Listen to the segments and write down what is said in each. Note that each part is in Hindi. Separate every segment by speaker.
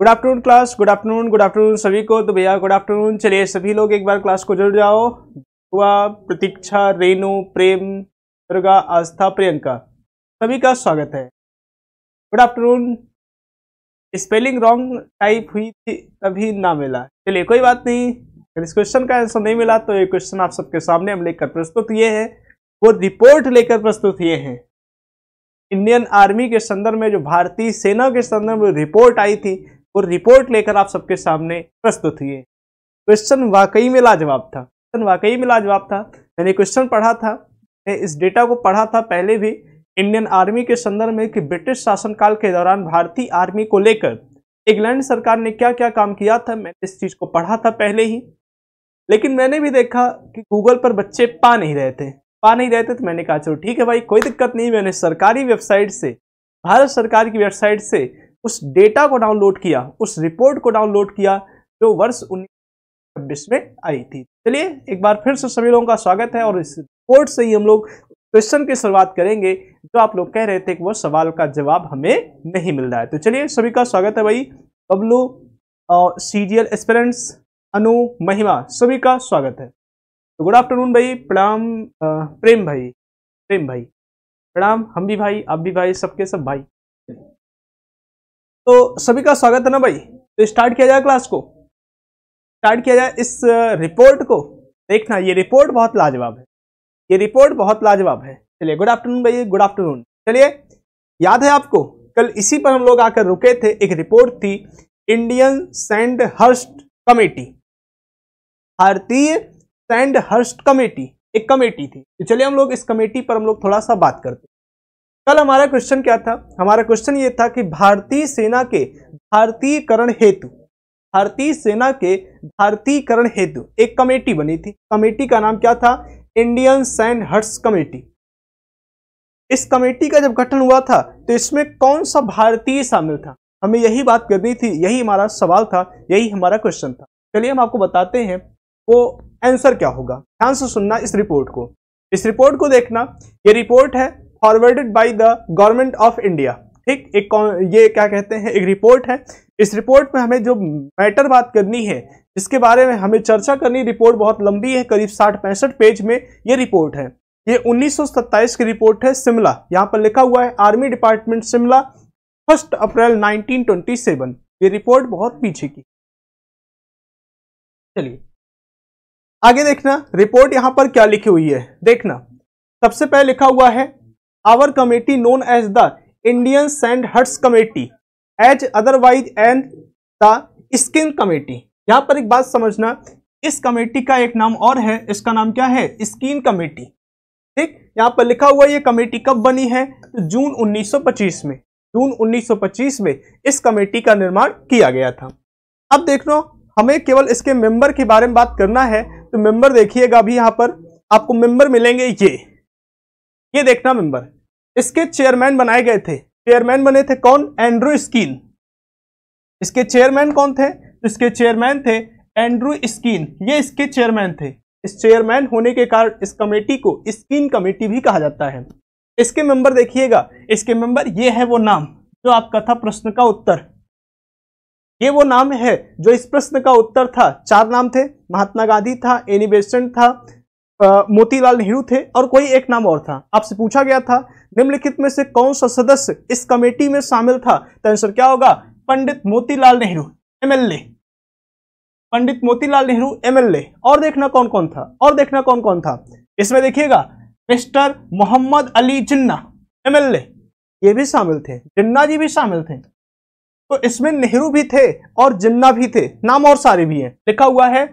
Speaker 1: good afternoon class good afternoon good afternoon सभी को तो भैया गुड आफ्टरनून चलिए
Speaker 2: सभी लोग एक बार क्लास को जुड़ जाओ हुआ प्रतीक्षा रेणु प्रेम दुर्गा आस्था प्रियंका सभी का स्वागत है good afternoon spelling wrong type हुई थी तभी ना मिला चलिए कोई बात नहीं अगर इस क्वेश्चन का आंसर नहीं मिला तो ये क्वेश्चन आप सबके सामने हम लेकर प्रस्तुत किए हैं वो रिपोर्ट लेकर प्रस्तुत किए हैं इंडियन आर्मी के संदर्भ में जो भारतीय सेना के संदर्भ में रिपोर्ट आई थी वो रिपोर्ट लेकर आप सबके सामने प्रस्तुत हुए क्वेश्चन वाकई में लाजवाब था क्वेश्चन वाकई में लाजवाब था मैंने क्वेश्चन पढ़ा था मैं इस डेटा को पढ़ा था पहले भी इंडियन आर्मी के संदर्भ में कि ब्रिटिश शासनकाल के दौरान भारतीय आर्मी को लेकर इंग्लैंड सरकार ने क्या क्या काम किया था मैंने इस चीज़ को पढ़ा था पहले ही लेकिन मैंने भी देखा कि गूगल पर बच्चे पा नहीं रहे थे पा नहीं रहे थे तो मैंने कहा चलो ठीक है भाई कोई दिक्कत नहीं मैंने सरकारी वेबसाइट से भारत सरकार की वेबसाइट से उस डेटा को डाउनलोड किया उस रिपोर्ट को डाउनलोड किया जो वर्ष उन्नीस छब्बीस में आई थी चलिए एक बार फिर से सभी लोगों का स्वागत है और इस रिपोर्ट से ही हम लोग क्वेश्चन की शुरुआत करेंगे जो आप लोग कह रहे थे कि वो सवाल का जवाब हमें नहीं मिल रहा है तो चलिए सभी का स्वागत है भाई बबलू सीजीएल एक्सपेरेंट्स अनु महिमा
Speaker 1: सभी का स्वागत है तो गुड आफ्टरनून भाई प्रणाम प्रेम भाई प्रेम भाई प्रणाम हम भी भाई आप भी भाई सबके सब भाई तो सभी का स्वागत है ना भाई तो स्टार्ट किया जाए क्लास को स्टार्ट किया जाए इस
Speaker 2: रिपोर्ट को देखना ये रिपोर्ट बहुत लाजवाब है ये रिपोर्ट बहुत लाजवाब है चलिए गुड आफ्टरनून भाई गुड आफ्टरनून चलिए याद है आपको कल इसी पर हम लोग आकर रुके थे एक रिपोर्ट थी इंडियन सेंड हर्स्ट कमेटी भारतीय सैंड हर्स्ट कमेटी एक कमेटी थी तो चलिए हम लोग इस कमेटी पर हम लोग थोड़ा सा बात करते कल हमारा क्वेश्चन क्या था हमारा क्वेश्चन ये था कि भारतीय सेना के भारतीयकरण हेतु भारतीय सेना के भारतीयकरण हेतु एक कमेटी बनी थी कमेटी का नाम क्या था इंडियन सैंड हर्ट्स कमेटी इस कमेटी का जब गठन हुआ था तो इसमें कौन सा भारतीय शामिल था हमें यही बात करनी थी यही हमारा सवाल था यही हमारा क्वेश्चन था चलिए हम आपको बताते हैं वो आंसर क्या होगा ध्यान से सुनना इस रिपोर्ट को इस रिपोर्ट को देखना ये रिपोर्ट है forwarded by the government of India ठीक एक ये क्या कहते हैं एक रिपोर्ट है इस रिपोर्ट में हमें जो मैटर बात करनी है जिसके बारे में हमें चर्चा करनी रिपोर्ट बहुत लंबी है करीब साठ पैंसठ पेज में ये रिपोर्ट है ये 1927 की रिपोर्ट है शिमला यहाँ पर लिखा हुआ है army department Shimla first April 1927
Speaker 1: ये रिपोर्ट बहुत पीछे की चलिए आगे देखना रिपोर्ट यहां पर क्या लिखी हुई है देखना सबसे पहले लिखा हुआ
Speaker 2: है our committee known as the Indian Sandhurst committee as otherwise and the Skeen committee यहां पर एक बात समझना इस कमेटी का एक नाम और है इसका नाम क्या है स्किन कमेटी ठीक यहाँ पर लिखा हुआ ये कमेटी कब बनी है जून 1925 में जून 1925 में इस कमेटी का निर्माण किया गया था अब देख लो हमें केवल इसके मेंबर के बारे में बात करना है तो मेंबर देखिएगा अभी यहां पर आपको मेंबर मिलेंगे ये ये देखना मेंबर इसके चेयरमैन बनाए गए थे चेयरमैन बने थे कौन एंड्रू स्कीन इसके चेयरमैन कौन थे तो इसके चेयरमैन थे एंड्रू स्कीन ये इसके चेयरमैन थे इस चेयरमैन होने के कारण इस कमेटी को स्कीन कमेटी भी कहा जाता है इसके मेंबर देखिएगा इसके मेंबर ये है वो नाम जो आपका था प्रश्न का उत्तर ये वो नाम है जो इस प्रश्न का उत्तर था चार नाम थे महात्मा गांधी था एनी बेसेंट था मोतीलाल नेहरू थे और कोई एक नाम और था आपसे पूछा गया था निम्नलिखित में से कौन सा सदस्य इस कमेटी में शामिल था तो आंसर क्या होगा पंडित मोतीलाल नेहरू एमएलए पंडित मोतीलाल नेहरू एमएलए और देखना कौन कौन था और देखना कौन कौन था इसमें देखिएगा मिस्टर मोहम्मद अली जिन्ना एमएलए ये भी शामिल थे जिन्ना जी भी शामिल थे तो इसमें नेहरू भी थे और जिन्ना भी थे नाम और सारे भी हैं लिखा हुआ है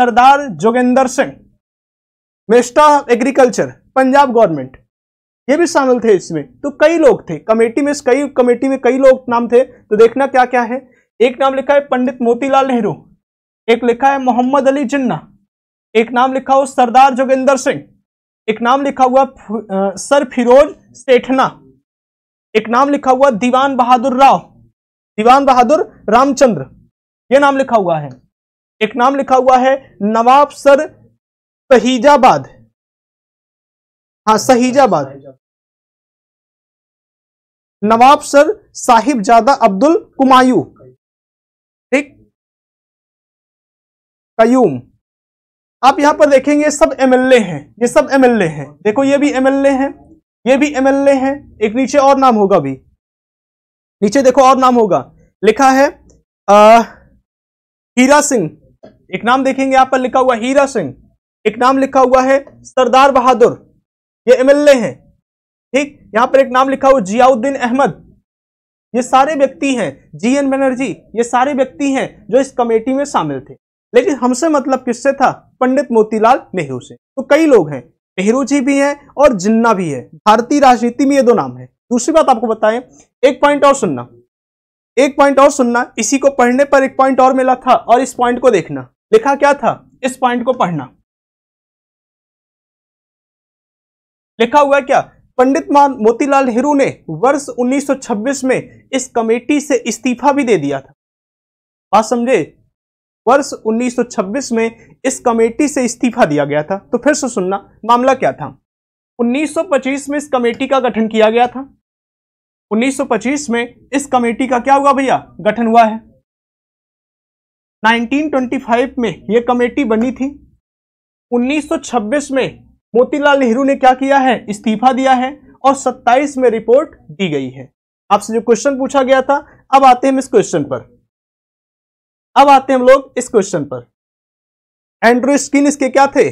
Speaker 2: Sardar Jogendra Singh minister agriculture Punjab government ये भी शामिल थे इसमें तो कई लोग थे कमेटी में कई कमेटी में कई लोग नाम थे तो देखना क्या क्या है एक नाम लिखा है पंडित मोतीलाल नेहरू एक लिखा है मोहम्मद अली जिन्ना एक नाम लिखा हो सरदार जोगेंद्र सिंह एक नाम लिखा हुआ आ, सर फिरोज सेठना एक नाम लिखा हुआ दीवान बहादुर राव दीवान बहादुर रामचंद्र यह नाम लिखा हुआ है एक नाम लिखा हुआ है
Speaker 1: नवाब सर सहीजाबाद हाँ सहीजाबाद नवाब सर साहिबजादा अब्दुल कुमायू ठीक कयूम आप यहां पर देखेंगे सब एमएलए हैं ये सब एमएलए हैं देखो ये भी एमएलए हैं
Speaker 2: ये भी एमएलए हैं एक नीचे और नाम होगा भी नीचे देखो और नाम होगा लिखा है आ, हीरा सिंह एक नाम देखेंगे यहां पर लिखा हुआ हीरा सिंह एक नाम लिखा हुआ है सरदार बहादुर ये एमएलए हैं ठीक यहां पर एक नाम लिखा हुआ जियाउद्दीन अहमद ये सारे व्यक्ति हैं जी एन बनर्जी ये सारे व्यक्ति हैं जो इस कमेटी में शामिल थे लेकिन हमसे मतलब किससे था पंडित मोतीलाल नेहरू से तो कई लोग हैं नेहरू जी भी हैं और जिन्ना भी है भारतीय राजनीति में ये दो नाम है दूसरी बात आपको बताएं एक पॉइंट और सुनना एक पॉइंट
Speaker 1: और सुनना इसी को पढ़ने पर एक पॉइंट और मिला था और इस पॉइंट को देखना लिखा क्या था इस पॉइंट को पढ़ना लिखा हुआ क्या पंडित मोतीलाल नेहरू ने वर्ष 1926 में इस कमेटी से इस्तीफा
Speaker 2: भी दे दिया था बात समझे वर्ष 1926 में इस कमेटी से इस्तीफा दिया गया था तो फिर से सुनना मामला क्या था 1925 में इस कमेटी का गठन किया गया था 1925 में इस कमेटी का क्या हुआ भैया गठन हुआ है 1925 में यह कमेटी बनी थी 1926 में मोतीलाल नेहरू ने क्या किया है इस्तीफा दिया है
Speaker 1: और 27 में रिपोर्ट दी गई है आपसे जो क्वेश्चन पूछा गया था अब आते हैं हम इस क्वेश्चन पर अब आते हैं हम लोग इस क्वेश्चन पर एंड्रू स्किन इसके क्या थे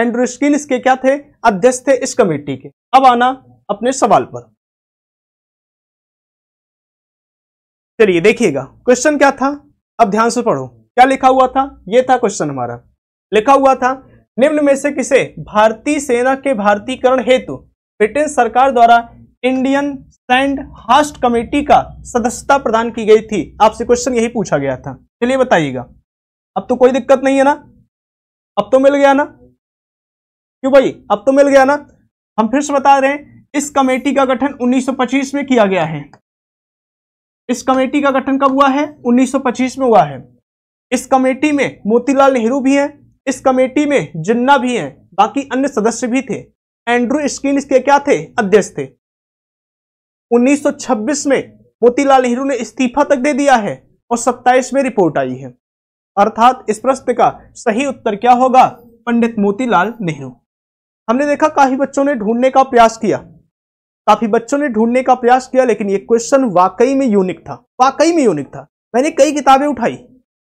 Speaker 1: एंड्रू स्किन इसके क्या थे अध्यक्ष थे इस कमेटी के अब आना अपने सवाल पर चलिए देखिएगा क्वेश्चन क्या था अब ध्यान से पढ़ो क्या लिखा हुआ था यह था क्वेश्चन हमारा
Speaker 2: लिखा हुआ था निम्न में से किसे भारतीय सेना के भारतीयकरण हेतु ब्रिटेन सरकार द्वारा इंडियन सैंड हास्ट कमेटी का सदस्यता प्रदान की गई थी आपसे क्वेश्चन यही पूछा गया था चलिए बताइएगा अब तो कोई दिक्कत नहीं है ना अब तो मिल गया ना क्यों भाई अब तो मिल गया ना हम फिर से बता रहे हैं इस कमेटी का गठन 1925 में किया गया है इस कमेटी का गठन कब हुआ है 1925 में हुआ है इस कमेटी में मोतीलाल नेहरू भी हैं इस कमेटी में जिन्ना भी हैं बाकी अन्य सदस्य भी थे एंड्रू स्किन इसके क्या थे अध्यक्ष थे 1926 में मोतीलाल नेहरू ने इस्तीफा तक दे दिया है और 27 में रिपोर्ट आई है अर्थात इस प्रश्न का सही उत्तर क्या होगा पंडित मोतीलाल नेहरू हमने देखा काफी बच्चों ने ढूंढने का प्रयास किया काफी बच्चों ने ढूंढने का प्रयास किया लेकिन ये क्वेश्चन वाकई में यूनिक था वाकई में यूनिक था मैंने कई किताबें उठाई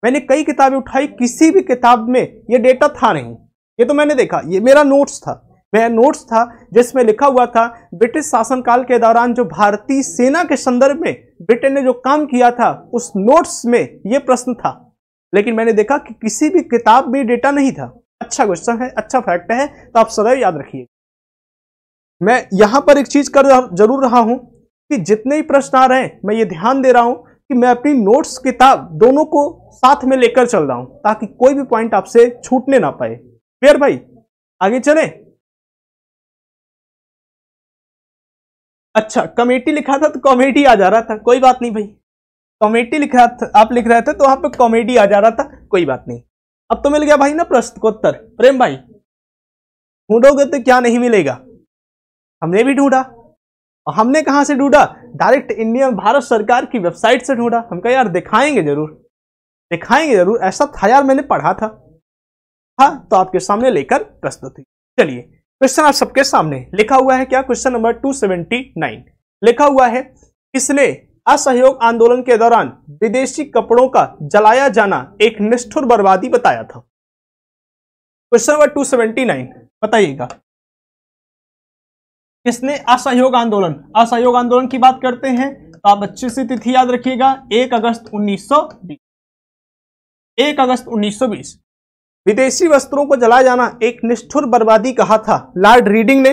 Speaker 2: मैंने कई किताबें उठाई किसी भी किताब में ये डेटा था नहीं ये तो मैंने देखा ये मेरा नोट्स था वह नोट्स था जिसमें लिखा हुआ था ब्रिटिश शासनकाल के दौरान जो भारतीय सेना के संदर्भ में ब्रिटेन ने जो काम किया था उस नोट्स में यह प्रश्न था लेकिन मैंने देखा कि किसी भी किताब में डेटा नहीं था अच्छा क्वेश्चन है अच्छा फैक्ट है तो आप सदैव याद रखिए मैं यहां पर एक चीज कर जरूर रहा हूं कि जितने ही प्रश्न आ रहे हैं मैं ये ध्यान दे रहा हूं कि मैं अपनी नोट्स किताब दोनों को साथ में लेकर चल रहा हूं ताकि कोई भी पॉइंट आपसे छूटने
Speaker 1: ना पाए क्लियर भाई आगे चले अच्छा कमेटी लिखा था तो कॉमेडी आ जा रहा था कोई बात नहीं भाई
Speaker 2: कॉमेडी रहा था आप लिख रहे थे तो वहां पर कॉमेडी आ जा रहा था कोई बात नहीं अब तो मिल गया भाई ना प्रश्न को उत्तर प्रेम भाई ढूंढोगे तो क्या नहीं मिलेगा हमने भी ढूंढा और हमने कहाँ से ढूंढा डायरेक्ट इंडिया भारत सरकार की वेबसाइट से ढूंढा हम कहा यार दिखाएंगे जरूर दिखाएंगे जरूर ऐसा था यार मैंने पढ़ा था हाँ तो आपके सामने लेकर प्रस्तुत चलिए क्वेश्चन आप सबके सामने लिखा हुआ है क्या क्वेश्चन नंबर 279 लिखा हुआ है किसने असहयोग आंदोलन के दौरान
Speaker 1: विदेशी कपड़ों का जलाया जाना एक निष्ठुर बर्बादी बताया था क्वेश्चन नंबर 279 बताइएगा किसने
Speaker 2: असहयोग आंदोलन असहयोग आंदोलन की बात करते हैं तो आप अच्छे से तिथि याद रखिएगा एक अगस्त 1920 एक अगस्त 1920 विदेशी वस्त्रों को जलाया जाना एक निष्ठुर बर्बादी कहा था लॉर्ड रीडिंग ने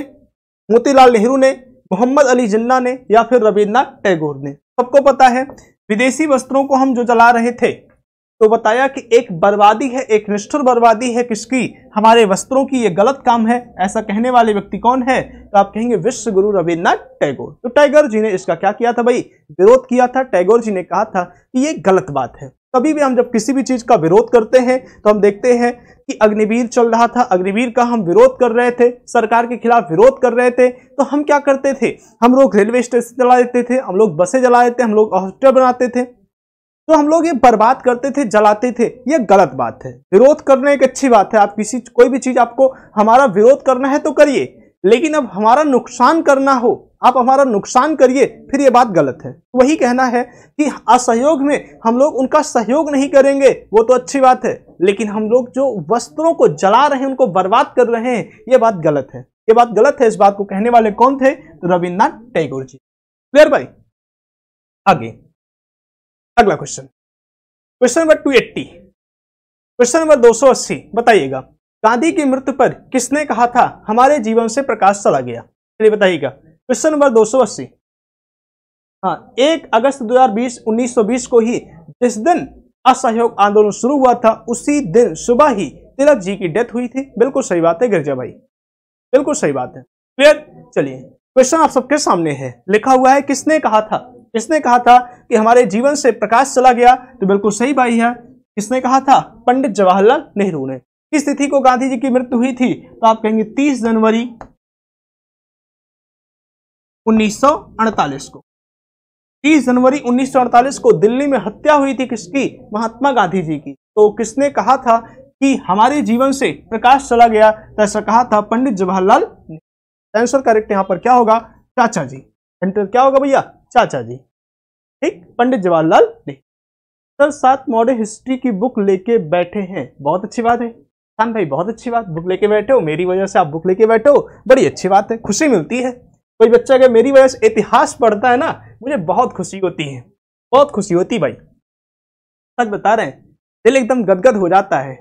Speaker 2: मोतीलाल नेहरू ने मोहम्मद अली जिन्ना ने या फिर रविन्द्रनाथ टैगोर ने सबको पता है विदेशी वस्त्रों को हम जो जला रहे थे तो बताया कि एक बर्बादी है एक निष्ठुर बर्बादी है किसकी हमारे वस्त्रों की ये गलत काम है ऐसा कहने वाले व्यक्ति कौन है तो आप कहेंगे विश्व गुरु रविन्द्रनाथ टैगोर तो टैगोर जी ने इसका क्या किया था भाई विरोध किया था टैगोर जी ने कहा था कि ये गलत बात है कभी भी हम जब किसी भी चीज का विरोध करते हैं तो हम देखते हैं कि अग्निवीर चल रहा था अग्निवीर का हम विरोध कर रहे थे सरकार के खिलाफ विरोध कर रहे थे तो हम क्या करते थे हम लोग रेलवे स्टेशन जला देते थे हम लोग बसें जला देते हम लोग हॉस्पिटल बनाते थे तो हम लोग ये बर्बाद करते थे जलाते थे ये गलत बात है विरोध करना एक अच्छी बात है आप किसी कोई भी चीज आपको हमारा विरोध करना है तो करिए लेकिन अब हमारा नुकसान करना हो आप हमारा नुकसान करिए फिर ये बात गलत है वही कहना है कि असहयोग में हम लोग उनका सहयोग नहीं करेंगे वो तो अच्छी बात है लेकिन हम लोग जो वस्त्रों को जला रहे हैं उनको बर्बाद कर रहे हैं ये बात गलत है ये बात गलत है इस बात को कहने वाले कौन थे
Speaker 1: तो रविन्द्रनाथ टैगोर जी क्लियर भाई आगे अगला question question number two eighty question number दो सौ अस्सी बताइएगा
Speaker 2: गांधी की मृत्यु पर किसने कहा था हमारे जीवन से प्रकाश चला गया चलिए बताइएगा क्वेश्चन नंबर दो सौ अस्सी हाँ एक अगस्त दो हजार बीस उन्नीस सौ बीस को ही जिस दिन असहयोग आंदोलन शुरू हुआ था उसी दिन सुबह ही तिलक जी की डेथ हुई थी बिल्कुल सही बात है गिरजा भाई बिल्कुल सही बात है क्लियर चलिए क्वेश्चन आप सबके सामने है लिखा हुआ है किसने कहा था किसने कहा था कि हमारे जीवन से प्रकाश चला गया तो बिल्कुल सही भाई है किसने कहा था पंडित जवाहरलाल नेहरू ने किस तिथि
Speaker 1: को गांधी जी की मृत्यु हुई थी तो आप कहेंगे तीस जनवरी 1948 को 30 जनवरी 1948 को दिल्ली में
Speaker 2: हत्या हुई थी किसकी महात्मा गांधी जी की तो किसने कहा था कि हमारे जीवन से प्रकाश चला गया तो ऐसा कहा था पंडित जवाहरलाल आंसर करेक्ट यहां पर क्या होगा चाचा जी एंटर क्या होगा भैया चाचा जी ठीक पंडित जवाहरलाल सर सात मॉडर्न हिस्ट्री की बुक लेके बैठे हैं बहुत अच्छी बात है खान भाई बहुत अच्छी बात बुक लेके बैठे हो मेरी वजह से आप बुक लेके बैठे हो बड़ी अच्छी बात है खुशी मिलती है कोई बच्चा अगर मेरी वजह से इतिहास पढ़ता है ना मुझे बहुत खुशी होती है बहुत खुशी होती भाई सच बता रहे हैं दिल एकदम गदगद हो जाता है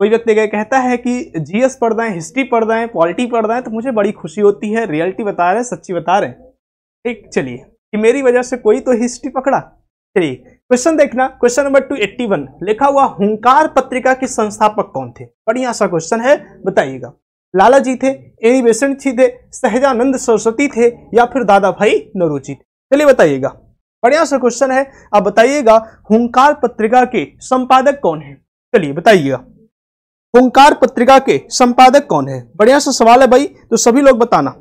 Speaker 2: कोई व्यक्ति अगर कहता है कि एस पढ़ रहे हिस्ट्री पढ़ रहे हैं पॉलिटी पढ़ रहे हैं तो मुझे बड़ी खुशी होती है रियलिटी बता रहे हैं सच्ची बता रहे हैं ठीक चलिए कि मेरी वजह से कोई तो हिस्ट्री पकड़ा थ्री क्वेश्चन देखना question number two eighty one लिखा हुआ हुंकार पत्रिका के संस्थापक कौन थे बढ़िया सा क्वेश्चन है बताइएगा लाला जी थे एनी बेसेंट थी थे सहजानंद सरस्वती थे या फिर दादा भाई नरोजी थे चलिए बताइएगा बढ़िया सा क्वेश्चन है अब बताइएगा हुंकार पत्रिका के संपादक कौन है चलिए बताइएगा हुंकार
Speaker 1: पत्रिका के संपादक कौन है बढ़िया सा सवाल है भाई तो सभी लोग बताना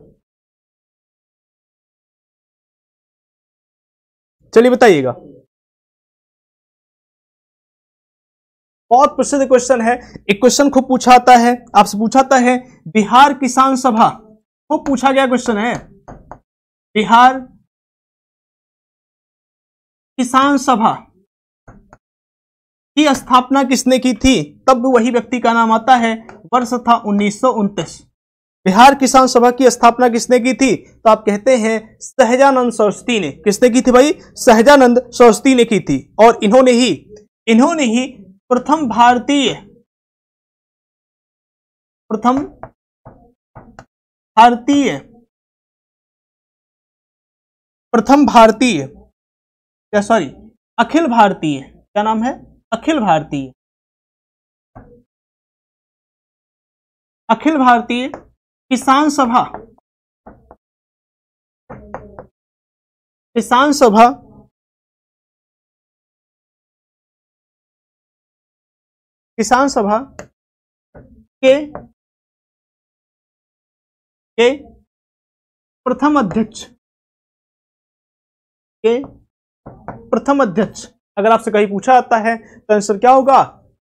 Speaker 1: चलिए बताइएगा बहुत प्रसिद्ध क्वेश्चन है एक क्वेश्चन खूब पूछा आता है आपसे पूछाता है बिहार किसान सभा खूब पूछा गया क्वेश्चन है बिहार किसान सभा की स्थापना किसने की थी तब वही व्यक्ति का नाम आता
Speaker 2: है वर्ष था उन्नीस बिहार किसान सभा की स्थापना किसने की थी तो आप कहते हैं सहजानंद सरस्वती ने किसने की थी भाई सहजानंद सरस्वती ने की थी
Speaker 1: और इन्होंने ही इन्होंने ही प्रथम भारतीय प्रथम भारतीय प्रथम भारतीय या सॉरी अखिल भारतीय क्या नाम है अखिल भारतीय अखिल भारतीय किसान सभा किसान सभा किसान सभा के के प्रथम अध्यक्ष के प्रथम अध्यक्ष अगर आपसे कहीं पूछा जाता है तो आंसर क्या होगा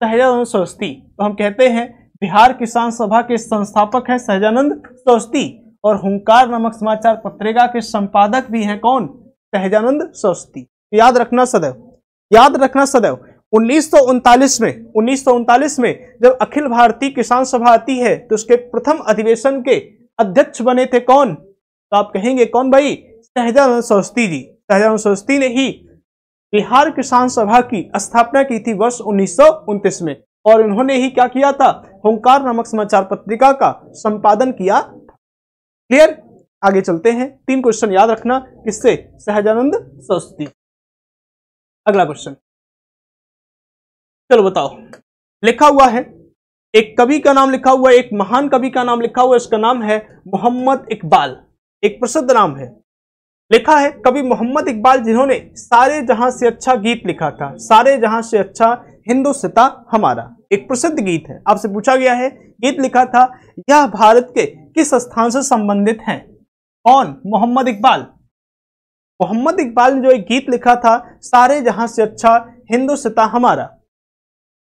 Speaker 1: सहजानंद सरस्वती तो हम कहते हैं
Speaker 2: बिहार किसान सभा के संस्थापक हैं सहजानंद सोस्ती और हुंकार नामक समाचार पत्रिका के संपादक भी हैं कौन सहजानंद सोस्ती याद रखना सदैव याद रखना सदैव उन्नीस में उन्नीस में जब अखिल भारतीय किसान सभा आती है तो उसके प्रथम अधिवेशन के अध्यक्ष बने थे कौन तो आप कहेंगे कौन भाई सहजानंद सोस्ती जी सहजानंद सोस्ती ने ही बिहार किसान सभा की स्थापना की थी वर्ष उन्नीस में और इन्होंने ही क्या किया था होंकार नामक समाचार पत्रिका का संपादन किया क्लियर आगे चलते
Speaker 1: हैं तीन क्वेश्चन याद रखना किससे सहजानंद सरस्वती अगला क्वेश्चन चलो बताओ लिखा हुआ है एक
Speaker 2: कवि का नाम लिखा हुआ है एक महान कवि का नाम लिखा हुआ है उसका नाम है मोहम्मद इकबाल एक प्रसिद्ध नाम है लिखा है कवि मोहम्मद इकबाल जिन्होंने सारे जहां से अच्छा गीत लिखा था सारे जहां से अच्छा हिंदू सिता हमारा एक प्रसिद्ध गीत है आपसे पूछा गया है गीत लिखा था यह भारत के किस स्थान से संबंधित है कौन मोहम्मद इकबाल मोहम्मद इकबाल ने जो एक गीत लिखा था सारे जहां से अच्छा हिंदू सिता हमारा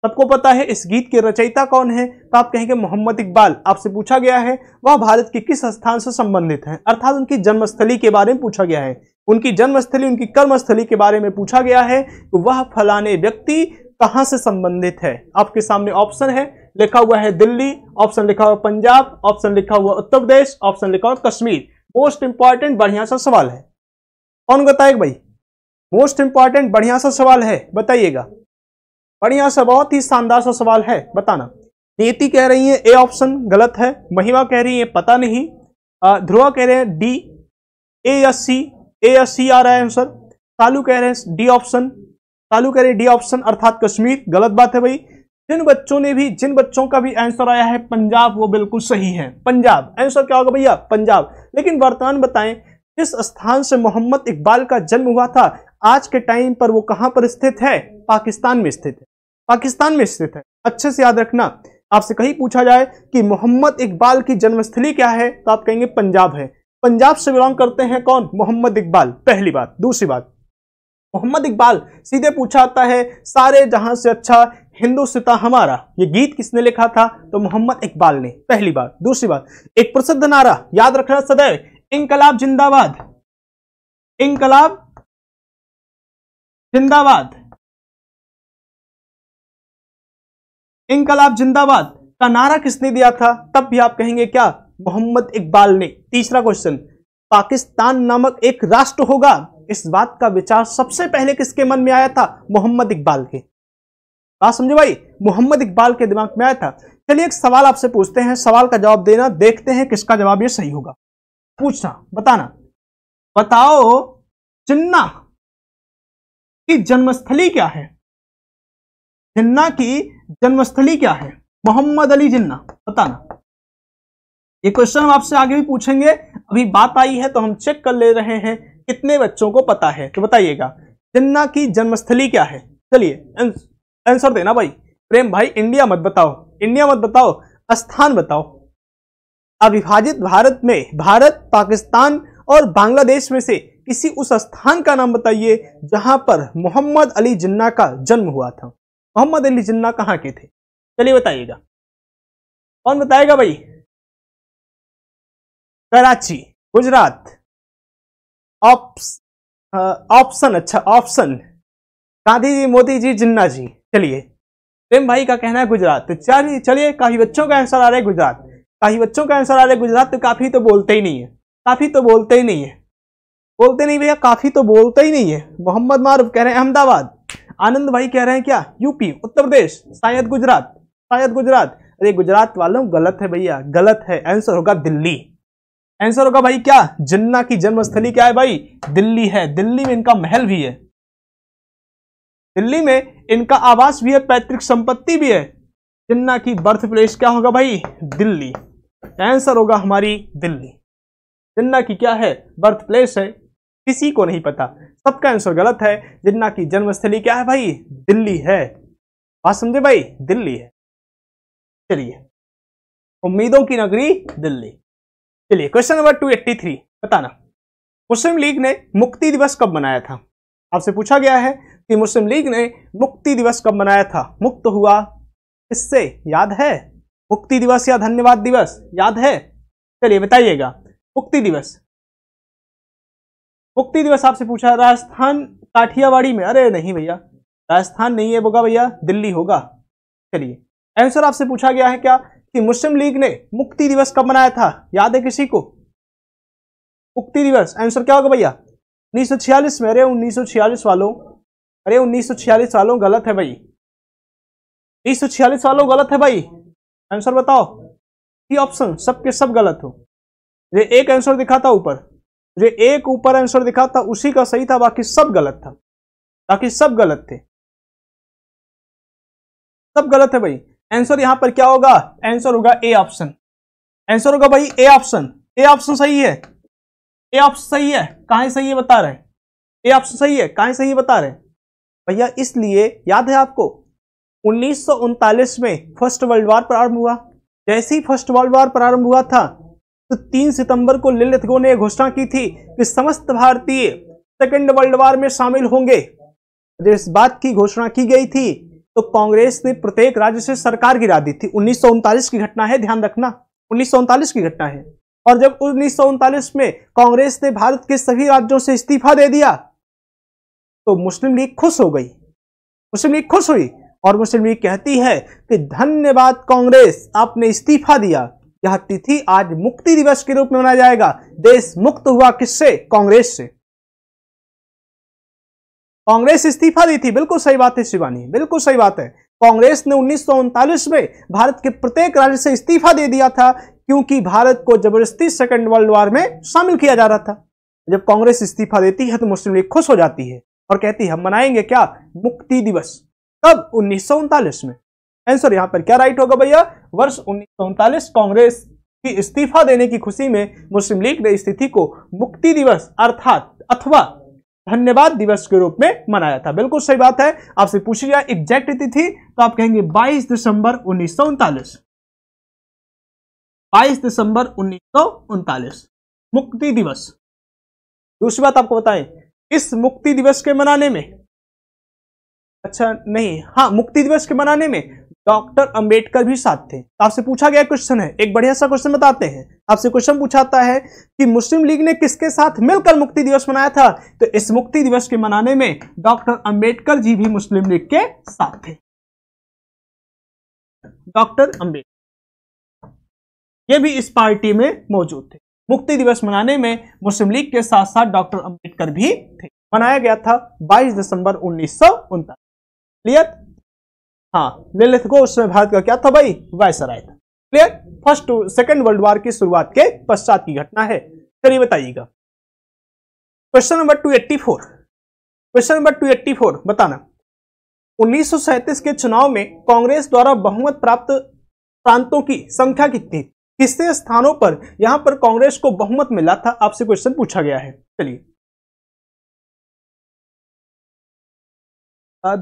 Speaker 2: सबको पता है इस गीत के रचयिता कौन है तो आप कहेंगे मोहम्मद इकबाल आपसे पूछा गया है वह भारत के किस स्थान से संबंधित है अर्थात उनकी जन्मस्थली के बारे में पूछा गया है उनकी जन्मस्थली उनकी कर्मस्थली के बारे में पूछा गया है तो वह फलाने व्यक्ति कहां से संबंधित है आपके सामने ऑप्शन है लिखा हुआ है दिल्ली ऑप्शन लिखा हुआ पंजाब ऑप्शन लिखा हुआ उत्तर प्रदेश ऑप्शन लिखा हुआ कश्मीर मोस्ट इंपॉर्टेंट बढ़िया सा सवाल है कौन बताएगा भाई मोस्ट इंपॉर्टेंट बढ़िया सा सवाल है बताइएगा बढ़िया सा बहुत ही शानदार सा सवाल है बताना नीति कह रही है ए ऑप्शन गलत है महिमा कह रही है पता नहीं ध्रुवा कह रहे हैं D A S C A S C आ रहा है आंसर कालू कह रहे हैं डी ऑप्शन चालू करें डी ऑप्शन अर्थात कश्मीर गलत बात है भाई जिन बच्चों ने भी जिन बच्चों का भी आंसर आया है पंजाब वो बिल्कुल सही है पंजाब आंसर क्या होगा भैया पंजाब लेकिन वर्तमान बताएं जिस स्थान से मोहम्मद इकबाल का जन्म हुआ था आज के टाइम पर वो कहां पर स्थित है पाकिस्तान में स्थित है पाकिस्तान में स्थित है अच्छे से याद रखना आपसे कहीं पूछा जाए कि मोहम्मद इकबाल की जन्मस्थली क्या है तो आप कहेंगे पंजाब है पंजाब से बिलोंग करते हैं कौन मोहम्मद इकबाल पहली बात दूसरी बात मोहम्मद इकबाल सीधे आता है सारे जहां से अच्छा हिंदुस्ता हमारा ये गीत किसने लिखा था तो मोहम्मद इकबाल ने पहली बात दूसरी बात एक प्रसिद्ध नारा याद रखना सदैव इंकलाब
Speaker 1: जिंदाबाद इंकलाब जिंदाबाद इंकलाब जिंदाबाद का नारा किसने दिया था तब भी आप कहेंगे क्या मोहम्मद इकबाल ने तीसरा क्वेश्चन
Speaker 2: पाकिस्तान नामक एक राष्ट्र होगा इस बात का विचार सबसे पहले किसके मन में आया था मोहम्मद इकबाल के बात समझो भाई मोहम्मद इकबाल के दिमाग में आया था चलिए एक सवाल आपसे पूछते हैं सवाल का जवाब देना देखते हैं किसका जवाब ये सही होगा पूछना बताना
Speaker 1: बताओ जिन्ना की जन्मस्थली क्या है जिन्ना की जन्मस्थली क्या है मोहम्मद अली जिन्ना बताना ये क्वेश्चन हम आपसे आगे भी पूछेंगे अभी बात आई है
Speaker 2: तो हम चेक कर ले रहे हैं कितने बच्चों को पता है तो बताइएगा जिन्ना की जन्मस्थली क्या है चलिए आंसर देना भाई प्रेम भाई इंडिया मत बताओ इंडिया मत बताओ स्थान बताओ अविभाजित भारत में भारत पाकिस्तान और बांग्लादेश में से किसी उस स्थान का नाम बताइए जहां पर मोहम्मद अली
Speaker 1: जिन्ना का जन्म हुआ था मोहम्मद अली जिन्ना कहाँ के थे चलिए बताइएगा कौन बताएगा भाई कराची गुजरात ऑप्शन uh, अच्छा ऑप्शन गांधी जी मोदी जी जिन्ना जी चलिए प्रेम भाई का कहना है गुजरात तो चलिए चलिए काफी
Speaker 2: बच्चों का आंसर आ रहा है गुजरात काफी बच्चों का आंसर आ रहा है गुजरात तो काफी तो बोलते ही नहीं है काफी तो बोलते ही नहीं है बोलते नहीं भैया काफी तो बोलते ही नहीं है मोहम्मद मारूफ कह रहे हैं अहमदाबाद आनंद भाई कह रहे हैं क्या यूपी उत्तर प्रदेश शायद गुजरात शायद गुजरात अरे गुजरात वालों गलत है भैया गलत है आंसर होगा दिल्ली आंसर होगा भाई क्या जिन्ना की जन्मस्थली क्या है भाई दिल्ली है दिल्ली में इनका महल भी है दिल्ली में इनका आवास भी है पैतृक संपत्ति भी है जिन्ना की बर्थ प्लेस क्या होगा भाई दिल्ली आंसर होगा हमारी दिल्ली जिन्ना की क्या है बर्थ प्लेस है किसी को नहीं पता सबका आंसर गलत है जिन्ना की जन्मस्थली क्या
Speaker 1: है भाई दिल्ली है बात समझे भाई दिल्ली है चलिए उम्मीदों की नगरी दिल्ली चलिए क्वेश्चन नंबर 283 बताना
Speaker 2: मुस्लिम लीग ने मुक्ति दिवस कब मनाया था आपसे पूछा गया है कि मुस्लिम लीग ने मुक्ति दिवस कब मनाया था मुक्त हुआ इससे याद है मुक्ति दिवस या धन्यवाद दिवस याद है चलिए बताइएगा मुक्ति दिवस मुक्ति दिवस आपसे पूछा राजस्थान काठियावाड़ी में अरे नहीं भैया राजस्थान नहीं है बोगा भैया दिल्ली होगा चलिए आंसर आपसे पूछा गया है क्या कि मुस्लिम लीग ने मुक्ति दिवस कब मनाया था याद है किसी को मुक्ति दिवस आंसर क्या होगा भैया 1946 में अरे 1946 वालों अरे 1946 वालों गलत है भाई 1946 वालों गलत है भाई आंसर बताओ ये ऑप्शन सबके सब गलत हो मुझे एक आंसर दिखा था ऊपर
Speaker 1: मुझे एक ऊपर आंसर दिखा था उसी का सही था बाकी सब गलत था बाकी सब गलत थे सब गलत है भाई आंसर यहां पर क्या होगा आंसर होगा ए ऑप्शन आंसर होगा भाई ए ऑप्शन ए ऑप्शन सही है
Speaker 2: ए ऑप्शन सही है कहा सही है बता रहे ए ऑप्शन सही है कहा सही है बता रहे भैया इसलिए याद है आपको उन्नीस में फर्स्ट वर्ल्ड वार प्रारंभ हुआ जैसे ही फर्स्ट वर्ल्ड वार प्रारंभ हुआ था तो तीन सितंबर को लिलित ने घोषणा की थी कि समस्त भारतीय सेकेंड वर्ल्ड वार में शामिल होंगे इस बात की घोषणा की गई थी तो कांग्रेस ने प्रत्येक राज्य से सरकार गिरा दी थी उन्नीस की घटना है ध्यान रखना उन्नीस की घटना है और जब उन्नीस में कांग्रेस ने भारत के सभी राज्यों से इस्तीफा दे दिया तो मुस्लिम लीग खुश हो गई मुस्लिम लीग खुश हुई और मुस्लिम लीग कहती है कि धन्यवाद कांग्रेस आपने इस्तीफा दिया यह तिथि आज मुक्ति दिवस के रूप में मनाया जाएगा देश मुक्त हुआ किससे कांग्रेस से कांग्रेस इस्तीफा दी थी बिल्कुल सही बात है शिवानी बिल्कुल सही बात है कांग्रेस ने उन्नीस में भारत के प्रत्येक राज्य से इस्तीफा दे दिया था क्योंकि भारत को जबरदस्ती सेकेंड वर्ल्ड वॉर में शामिल किया जा रहा था जब कांग्रेस इस्तीफा देती है तो मुस्लिम लीग खुश हो जाती है और कहती है हम मनाएंगे क्या मुक्ति दिवस कब उन्नीस में आंसर यहां पर क्या राइट होगा भैया वर्ष उन्नीस कांग्रेस की इस्तीफा देने की खुशी में मुस्लिम लीग ने स्थिति को मुक्ति दिवस अर्थात अथवा धन्यवाद दिवस के रूप में मनाया था बिल्कुल सही बात है
Speaker 1: आपसे पूछी जाए एग्जैक्ट तिथि तो आप कहेंगे 22 दिसंबर उन्नीस सौ उनतालीस बाईस दिसंबर उन्नीस सौ उनतालीस मुक्ति दिवस दूसरी बात आपको बताएं इस मुक्ति दिवस के मनाने में
Speaker 2: अच्छा नहीं हाँ मुक्ति दिवस के मनाने में डॉक्टर अंबेडकर भी साथ थे तो आपसे पूछा गया क्वेश्चन है एक बढ़िया सा क्वेश्चन बताते हैं आपसे क्वेश्चन पूछाता है कि मुस्लिम लीग ने किसके साथ मिलकर मुक्ति दिवस मनाया था तो इस मुक्ति दिवस के मनाने में डॉक्टर अंबेडकर जी भी
Speaker 1: मुस्लिम लीग के साथ थे डॉक्टर अंबेडकर ये भी इस पार्टी में मौजूद थे मुक्ति दिवस मनाने में मुस्लिम
Speaker 2: लीग के साथ साथ डॉक्टर अंबेडकर भी थे मनाया गया था बाईस दिसंबर उन्नीस क्लियर हाँ लिलिथ को उस समय भारत का क्या था भाई वायसराय था clear first second world war की शुरुआत के पश्चात की घटना है चलिए बताइएगा question number two eighty four question number two eighty four बताना उन्नीस के चुनाव में कांग्रेस द्वारा बहुमत प्राप्त प्रांतों
Speaker 1: की संख्या कितनी किससे स्थानों पर यहां पर कांग्रेस को बहुमत मिला था आपसे क्वेश्चन पूछा गया है चलिए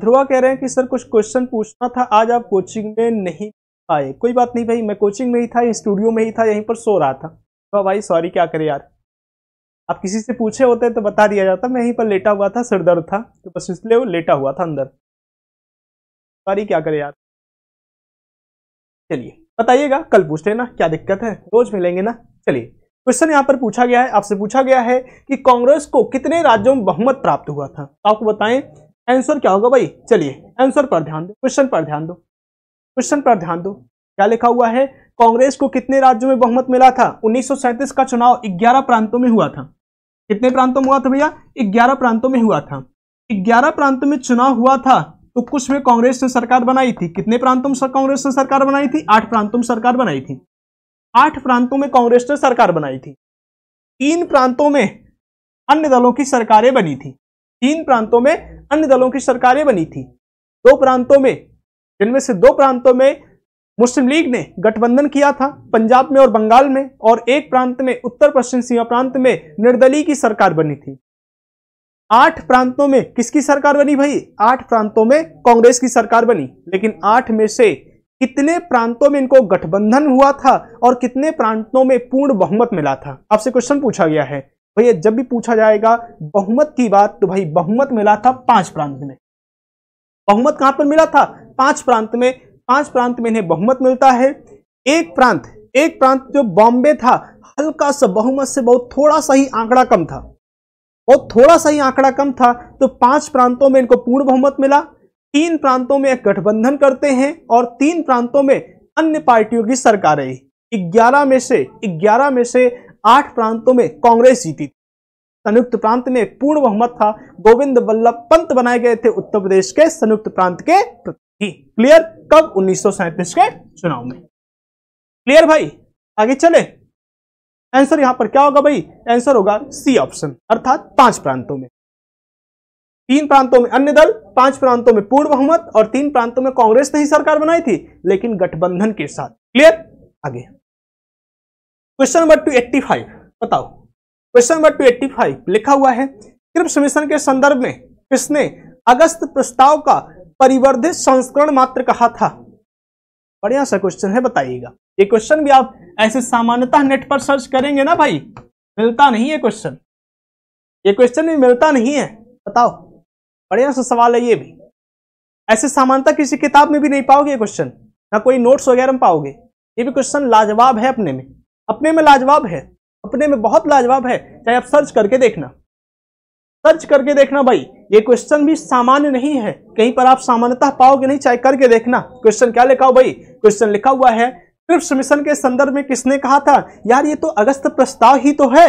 Speaker 1: ध्रुवा कह रहे हैं कि सर कुछ क्वेश्चन पूछना था आज आप कोचिंग में नहीं आए कोई बात नहीं भाई
Speaker 2: मैं कोचिंग में ही था स्टूडियो में ही था यहीं पर सो रहा था तो भाई सॉरी क्या करें यार
Speaker 1: आप किसी से पूछे होते तो बता दिया जाता मैं यहीं पर लेटा हुआ था सिरदर्द दर्द था तो बस इसलिए वो लेटा हुआ था अंदर सॉरी क्या करे यार चलिए बताइएगा कल पूछ लेना क्या दिक्कत है रोज मिलेंगे ना चलिए क्वेश्चन यहाँ पर पूछा गया है आपसे पूछा गया
Speaker 2: है कि कांग्रेस को कितने राज्यों में बहुमत प्राप्त हुआ था आपको बताएं आंसर क्या होगा भाई चलिए आंसर पर ध्यान दो क्वेश्चन पर ध्यान दो क्वेश्चन पर ध्यान दो क्या लिखा हुआ है कांग्रेस को कितने राज्यों में बहुमत मिला था उन्नीस का चुनाव ग्यारह प्रांतों में हुआ था कितने प्रांतों में हुआ था भैया ग्यारह प्रांतों में हुआ था ग्यारह प्रांतों में चुनाव हुआ था तो कुछ में कांग्रेस ने सरकार बनाई थी कितने प्रांतों में कांग्रेस ने सरकार बनाई थी आठ प्रांतों में सरकार बनाई थी आठ प्रांतों में कांग्रेस ने सरकार बनाई थी तीन प्रांतों में अन्य दलों की सरकारें बनी थी तीन प्रांतों में अन्य दलों की सरकारें बनी थी दो प्रांतों में जिनमें से दो प्रांतों में मुस्लिम लीग ने गठबंधन किया था पंजाब में और बंगाल में और एक प्रांत में उत्तर पश्चिम सीमा प्रांत में निर्दलीय की सरकार बनी थी आठ प्रांतों में किसकी सरकार बनी भाई आठ प्रांतों में कांग्रेस की सरकार बनी लेकिन आठ में से कितने प्रांतों में इनको गठबंधन हुआ था और कितने प्रांतों में पूर्ण बहुमत मिला था आपसे क्वेश्चन पूछा गया है भैया जब भी पूछा जाएगा बहुमत की बात तो भाई बहुमत मिला था पांच प्रांत में बहुमत कहां पर मिला था पांच प्रांत में पांच प्रांत में इन्हें बहुमत मिलता है एक प्रांत एक प्रांत जो बॉम्बे था हल्का सा बहुमत से बहुत थोड़ा सा ही आंकड़ा कम था बहुत थोड़ा सा ही आंकड़ा कम था तो पांच प्रांतों में इनको पूर्ण बहुमत मिला तीन प्रांतों में गठबंधन करते हैं और तीन प्रांतों में अन्य पार्टियों की सरकार रही ग्यारह में से ग्यारह में से आठ प्रांतों में कांग्रेस जीती थी संयुक्त प्रांत में पूर्ण बहुमत था गोविंद वल्लभ पंत बनाए गए थे उत्तर प्रदेश के संयुक्त प्रांत के प्रति क्लियर कब उन्नीस के चुनाव में क्लियर भाई आगे चले आंसर यहां पर क्या होगा भाई आंसर होगा सी ऑप्शन अर्थात पांच प्रांतों में तीन प्रांतों में अन्य दल पांच प्रांतों में पूर्ण बहुमत और तीन प्रांतों में कांग्रेस ने ही सरकार बनाई थी लेकिन गठबंधन के साथ क्लियर आगे question number two eighty five बताओ question number two eighty five लिखा हुआ है कृप समिशन के संदर्भ में किसने अगस्त प्रस्ताव का परिवर्धित संस्करण मात्र कहा था बढ़िया सा क्वेश्चन है बताइएगा ये क्वेश्चन भी आप ऐसे सामान्यतः नेट पर सर्च करेंगे ना भाई मिलता नहीं है क्वेश्चन ये क्वेश्चन भी मिलता नहीं है बताओ बढ़िया सा सवाल है ये भी ऐसे सामान्यता किसी किताब में भी नहीं पाओगे क्वेश्चन ना कोई नोट्स वगैरह में पाओगे ये भी क्वेश्चन लाजवाब है अपने में अपने में लाजवाब है अपने में बहुत लाजवाब है चाहे आप सर्च करके देखना सर्च करके देखना भाई ये क्वेश्चन भी सामान्य नहीं है कहीं पर आप सामान्यता पाओगे नहीं चाहे करके देखना क्वेश्चन क्या लिखा हो भाई क्वेश्चन लिखा हुआ है ट्रिप्स मिशन के संदर्भ में किसने कहा था यार ये तो अगस्त प्रस्ताव ही तो है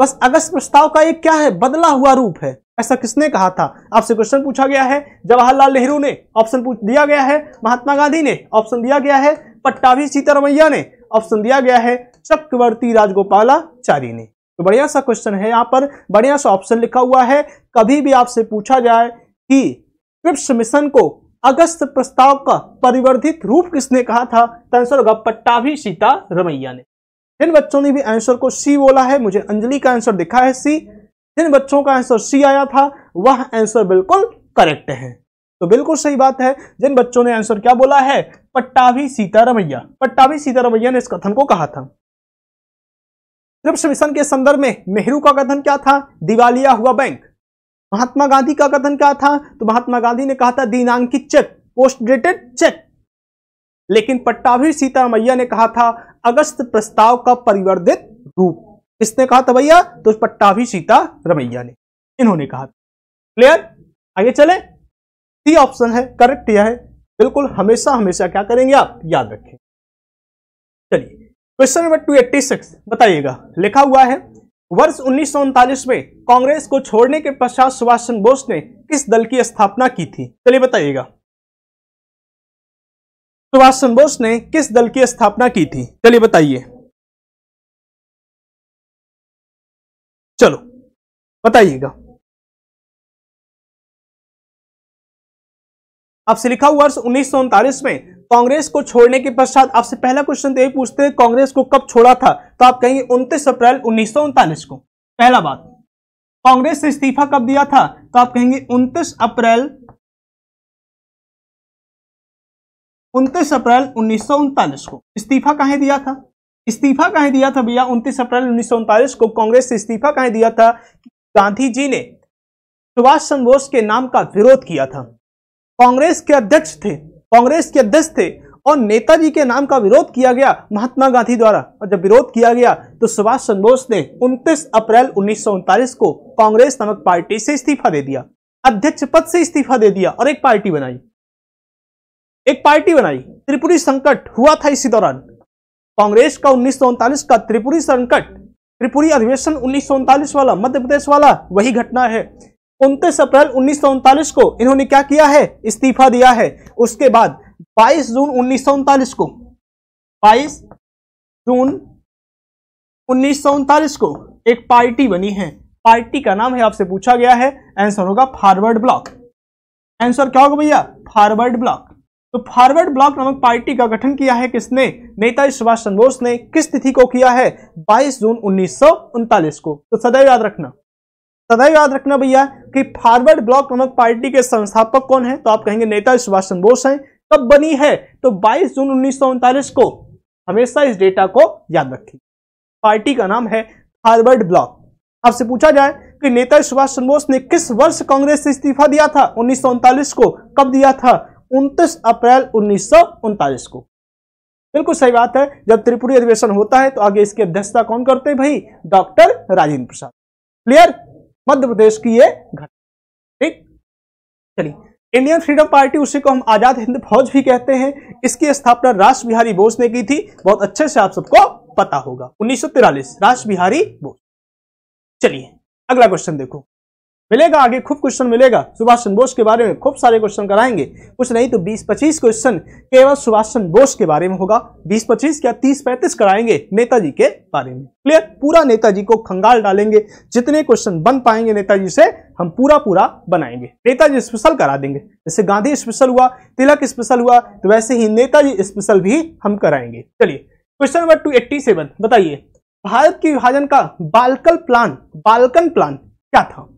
Speaker 2: बस अगस्त प्रस्ताव का एक क्या है बदला हुआ रूप है ऐसा किसने कहा था आपसे क्वेश्चन पूछा गया है जवाहरलाल नेहरू ने ऑप्शन दिया गया है महात्मा गांधी ने ऑप्शन दिया गया है पट्टाभी सीतारमैया ने ऑप्शन दिया गया है चक्रवर्ती राजगोपालाचारी ने तो बढ़िया सा क्वेश्चन है यहाँ पर बढ़िया सा ऑप्शन लिखा हुआ है कभी भी आपसे पूछा जाए कि क्रिप्स मिशन को अगस्त प्रस्ताव का परिवर्धित रूप किसने कहा था तो आंसर होगा पट्टाभी सीता रमैया ने जिन बच्चों ने भी आंसर को सी बोला है मुझे अंजलि का आंसर दिखा है सी जिन बच्चों का आंसर सी आया था वह आंसर बिल्कुल करेक्ट है तो बिल्कुल सही बात है जिन बच्चों ने आंसर क्या बोला है पट्टावी सीतारमैया पट्टावी सीतारमैया ने इस कथन को कहा था ट्रिप्स मिशन के संदर्भ में नेहरू का कथन क्या था दिवालिया हुआ बैंक महात्मा गांधी का कथन क्या था तो महात्मा गांधी ने कहा था दिनांकित चेक पोस्ट डेटेड चेक लेकिन पट्टाभी सीतारमैया ने कहा था अगस्त प्रस्ताव का परिवर्तित रूप किसने कहा था भैया तो पट्टाभी सीता रमैया ने इन्होंने कहा क्लियर आगे चले सी ऑप्शन है करेक्ट यह है बिल्कुल हमेशा हमेशा क्या करेंगे आप याद रखें चलिए question number two eighty six बताइएगा लिखा हुआ है वर्ष उन्नीस में कांग्रेस को छोड़ने के पश्चात सुभाष चंद्र बोस ने किस दल की स्थापना की थी
Speaker 1: चलिए बताइएगा सुभाष चंद्र बोस ने किस दल की स्थापना की थी चलिए बताइए चलो बताइएगा से लिखा वर्ष उन्नीस में कांग्रेस को छोड़ने के पश्चात आपसे पहला क्वेश्चन
Speaker 2: तो ये पूछते हैं कांग्रेस को कब छोड़ा था तो आप कहेंगे उन्तीस अप्रैल उन्नीस को पहला
Speaker 1: बात कांग्रेस से इस्तीफा कब दिया था तो आप कहेंगे उन्तीस अप्रैल उन्तीस अप्रैल उन्नीस को इस्तीफा कहा दिया था इस्तीफा कहा दिया था भैया उनतीस अप्रैल उन्नीस को कांग्रेस से इस्तीफा कहा
Speaker 2: दिया था गांधी जी ने सुभाष चंद्र बोस के नाम का विरोध किया था कांग्रेस के अध्यक्ष थे कांग्रेस के अध्यक्ष थे और नेताजी के नाम का विरोध किया गया महात्मा गांधी द्वारा और जब विरोध किया गया तो सुभाष चंद्र बोस ने 29 अप्रैल उन्नीस को कांग्रेस नामक पार्टी से इस्तीफा दे दिया अध्यक्ष पद से इस्तीफा दे दिया और एक पार्टी बनाई एक पार्टी बनाई त्रिपुरी संकट हुआ था इसी दौरान कांग्रेस का उन्नीस का त्रिपुरी संकट त्रिपुरी अधिवेशन उन्नीस वाला मध्य प्रदेश वाला वही घटना है उनतीस अप्रैल उन्नीस को इन्होंने क्या किया है इस्तीफा दिया है उसके बाद 22 जून उन्नीस को 22 जून उन्नीस को एक पार्टी बनी है पार्टी का नाम है आपसे पूछा गया है आंसर होगा फॉरवर्ड ब्लॉक आंसर क्या होगा भैया फॉरवर्ड ब्लॉक तो फॉरवर्ड ब्लॉक नामक पार्टी का गठन किया है किसने नेताजी सुभाष चंद्र बोस ने किस तिथि को किया है 22 जून उन्नीस को तो सदैव याद रखना सदैव याद रखना भैया कि फॉरवर्ड ब्लॉक नामक पार्टी के संस्थापक कौन है तो आप कहेंगे नेता सुभाष चंद्र बोस हैं कब बनी है तो 22 जून उन्नीस को हमेशा इस डेटा को याद रखिए पार्टी का नाम है फॉरवर्ड ब्लॉक आपसे पूछा जाए कि नेता सुभाष चंद्र बोस ने किस वर्ष कांग्रेस से इस्तीफा दिया था उन्नीस को कब दिया था उनतीस अप्रैल उन्नीस को बिल्कुल सही बात है जब त्रिपुरी अधिवेशन होता है तो आगे इसकी अध्यक्षता कौन करते हैं भाई डॉक्टर राजेंद्र प्रसाद क्लियर मध्य प्रदेश की ये घटना ठीक चलिए इंडियन फ्रीडम पार्टी उसी को हम आजाद हिंद फौज भी कहते हैं इसकी स्थापना राष्ट्र बिहारी बोस ने की थी बहुत अच्छे से आप सबको पता होगा उन्नीस राष्ट्र बिहारी बोस चलिए अगला क्वेश्चन देखो मिलेगा आगे खूब क्वेश्चन मिलेगा सुभाष चंद्र बोस के बारे में खूब सारे क्वेश्चन कराएंगे कुछ नहीं तो 20-25 क्वेश्चन केवल सुभाष चंद्र बोस के बारे में होगा 20-25 क्या 30-35 कराएंगे नेताजी के बारे में क्लियर पूरा नेताजी को खंगाल डालेंगे जितने क्वेश्चन बन पाएंगे नेताजी से हम पूरा पूरा बनाएंगे नेताजी स्पेशल करा देंगे जैसे गांधी स्पेशल हुआ तिलक स्पेशल हुआ तो वैसे ही नेताजी स्पेशल भी हम कराएंगे चलिए question number two eighty seven बताइए भारत के विभाजन का बालकल प्लान
Speaker 1: बालकन प्लान क्या था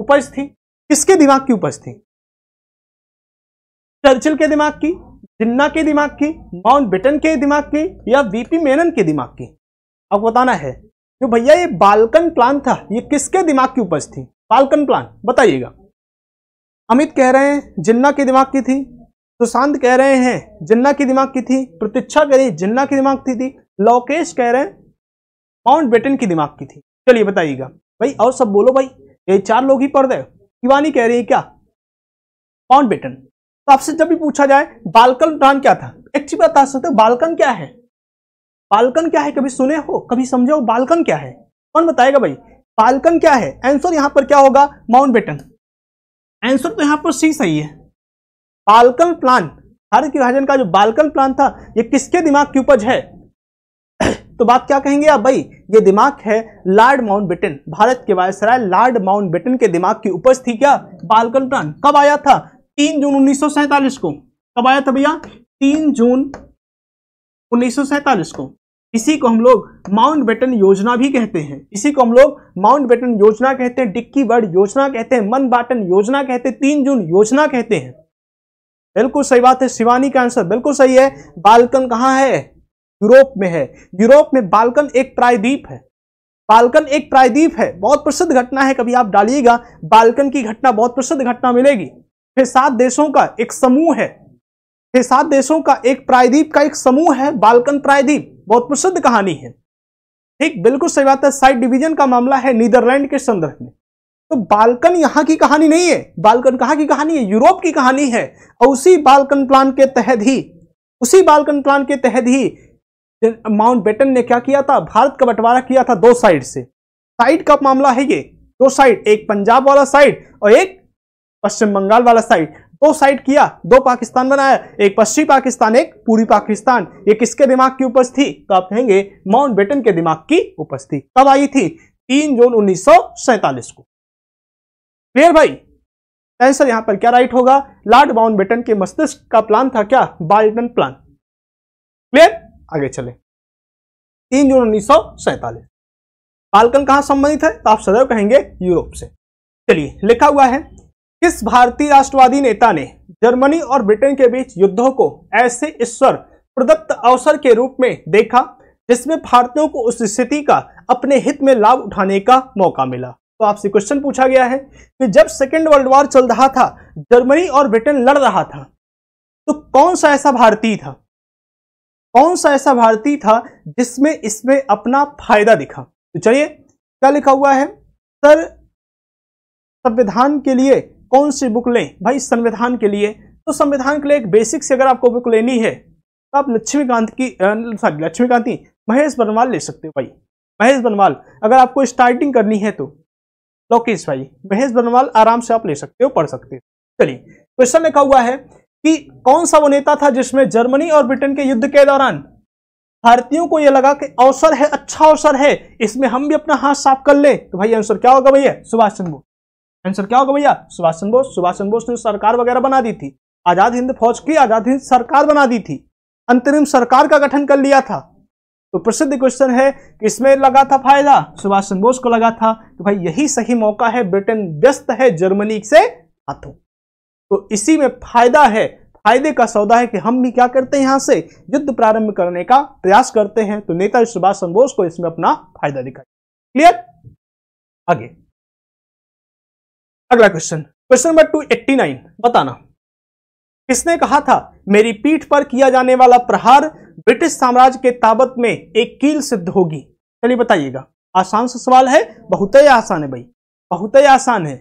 Speaker 1: उपज थी किसके दिमाग की उपज थी चर्चिल के दिमाग की जिन्ना के दिमाग की माउंट बेटन के दिमाग
Speaker 2: की या वीपी मेनन के दिमाग की अब बताना है जो भैया ये बालकन प्लान था ये किसके दिमाग की उपज थी बालकन प्लान बताइएगा अमित कह रहे हैं जिन्ना के दिमाग की थी सुशांत कह रहे हैं जिन्ना के दिमाग की थी प्रतीक्षा कह रही जिन्ना के दिमाग की थी लोकेश कह रहे हैं माउंट बेटन की दिमाग की थी चलिए बताइएगा भाई और सब बोलो भाई ये चार लोग ही पढ़ रहे शिवानी कह रही है क्या बेटन तो आपसे जब भी पूछा जाए बालकन प्लान क्या था एक चीज बता सकते हो बालकन क्या है बालकन क्या है कभी सुने हो कभी समझे हो बालकन क्या है कौन बताएगा भाई बालकन क्या है आंसर यहां पर क्या होगा माउंट बेटन आंसर तो यहां पर सी सही है बालकन प्लान भारत विभाजन का जो बालकन प्लान था ये किसके दिमाग की उपज है तो बात क्या कहेंगे आप भाई ये दिमाग है लॉर्ड माउंट बेटन भारत के वायसराय लॉर्ड माउंट बेटन के दिमाग की उपज थी क्या बालकन प्लान कब आया था तीन जून उन्नीस को कब आया था भैया तीन जून उन्नीस को इसी को हम लोग माउंट बेटन योजना भी कहते हैं इसी को हम लोग माउंट बेटन योजना कहते हैं डिक्की बर्ड योजना कहते हैं मन बाटन योजना कहते हैं तीन जून योजना कहते हैं बिल्कुल सही बात है शिवानी का आंसर बिल्कुल सही है बालकन कहाँ है यूरोप में है यूरोप में बालकन एक प्रायद्वीप है बालकन एक प्रायद्वीप है बहुत प्रसिद्ध घटना है कभी आप डालिएगा बालकन की घटना बहुत प्रसिद्ध घटना मिलेगी फिर सात देशों का एक समूह है फिर सात देशों का एक प्रायद्वीप का एक समूह है बालकन प्रायद्वीप बहुत प्रसिद्ध कहानी है ठीक बिल्कुल सही बात है साइड डिवीजन का मामला है नीदरलैंड के संदर्भ में तो बालकन यहां की कहानी नहीं है बालकन कहां की कहानी है यूरोप की कहानी है और उसी बालकन प्लान के तहत ही उसी बालकन प्लान के तहत ही माउंट बेटन ने क्या किया था भारत का बंटवारा किया था दो साइड से साइड का मामला है ये दो साइड एक पंजाब वाला साइड और एक पश्चिम बंगाल वाला साइड दो साइड किया दो पाकिस्तान बनाया एक पश्चिम पाकिस्तान एक पूरी पाकिस्तान ये किसके दिमाग की उपज थी तो आप कहेंगे माउंट बेटन के दिमाग की उपज थी कब आई थी तीन जून उन्नीस को क्लियर भाई आंसर यहां पर क्या राइट होगा लॉर्ड माउंट बेटन के मस्तिष्क का प्लान था क्या बाल्टन प्लान क्लियर आगे चले तीन जून उन्नीस सौ सैतालीस कहां संबंधित है तो आप सदैव कहेंगे यूरोप से चलिए लिखा हुआ है किस भारतीय राष्ट्रवादी नेता ने जर्मनी और ब्रिटेन के बीच युद्धों को ऐसे ईश्वर प्रदत्त अवसर के रूप में देखा जिसमें भारतीयों को उस स्थिति का अपने हित में लाभ उठाने का मौका मिला तो आपसे क्वेश्चन पूछा गया है कि जब सेकेंड वर्ल्ड वॉर चल रहा था जर्मनी और ब्रिटेन लड़ रहा था तो कौन सा ऐसा भारतीय था कौन सा ऐसा भारतीय था जिसमें इसमें अपना फायदा दिखा तो चलिए क्या लिखा हुआ है सर संविधान के लिए कौन सी बुक लें भाई संविधान के लिए तो संविधान के लिए एक बेसिक से अगर आपको बुक लेनी है तो आप लक्ष्मीकांत की सॉरी लक्ष्मीकांत महेश बनवाल ले सकते हो भाई महेश बनवाल अगर आपको स्टार्टिंग करनी है तो लोकेश भाई महेश बनवाल आराम से आप ले सकते हो पढ़ सकते हो चलिए क्वेश्चन लिखा हुआ है कि कौन सा वो नेता था जिसमें जर्मनी और ब्रिटेन के युद्ध के दौरान भारतीयों को यह लगा कि अवसर है अच्छा अवसर है इसमें हम भी अपना हाथ साफ कर ले तो भाई आंसर क्या होगा भैया सुभाष चंद्र बोस आंसर क्या होगा भैया सुभाष चंद्र बोस सुभाष चंद्र बोस ने सरकार वगैरह बना दी थी आजाद हिंद फौज की आजाद हिंद सरकार बना दी थी अंतरिम सरकार का गठन कर लिया था तो प्रसिद्ध क्वेश्चन है कि इसमें लगा था फायदा सुभाष चंद्र बोस को लगा था कि भाई यही सही मौका है ब्रिटेन व्यस्त है जर्मनी से हाथों तो इसी में फायदा है फायदे का सौदा है कि हम भी क्या करते हैं यहां से युद्ध प्रारंभ करने का
Speaker 1: प्रयास करते हैं तो नेताजी सुभाष चंद्र बोस को इसमें अपना फायदा दिखाई क्लियर आगे अगला question question number two eighty nine बताना
Speaker 2: किसने कहा था मेरी पीठ पर किया जाने वाला प्रहार ब्रिटिश साम्राज्य के ताबत में एक कील सिद्ध होगी चलिए बताइएगा आसान सा सवाल है बहुत ही आसान है भाई बहुत ही आसान है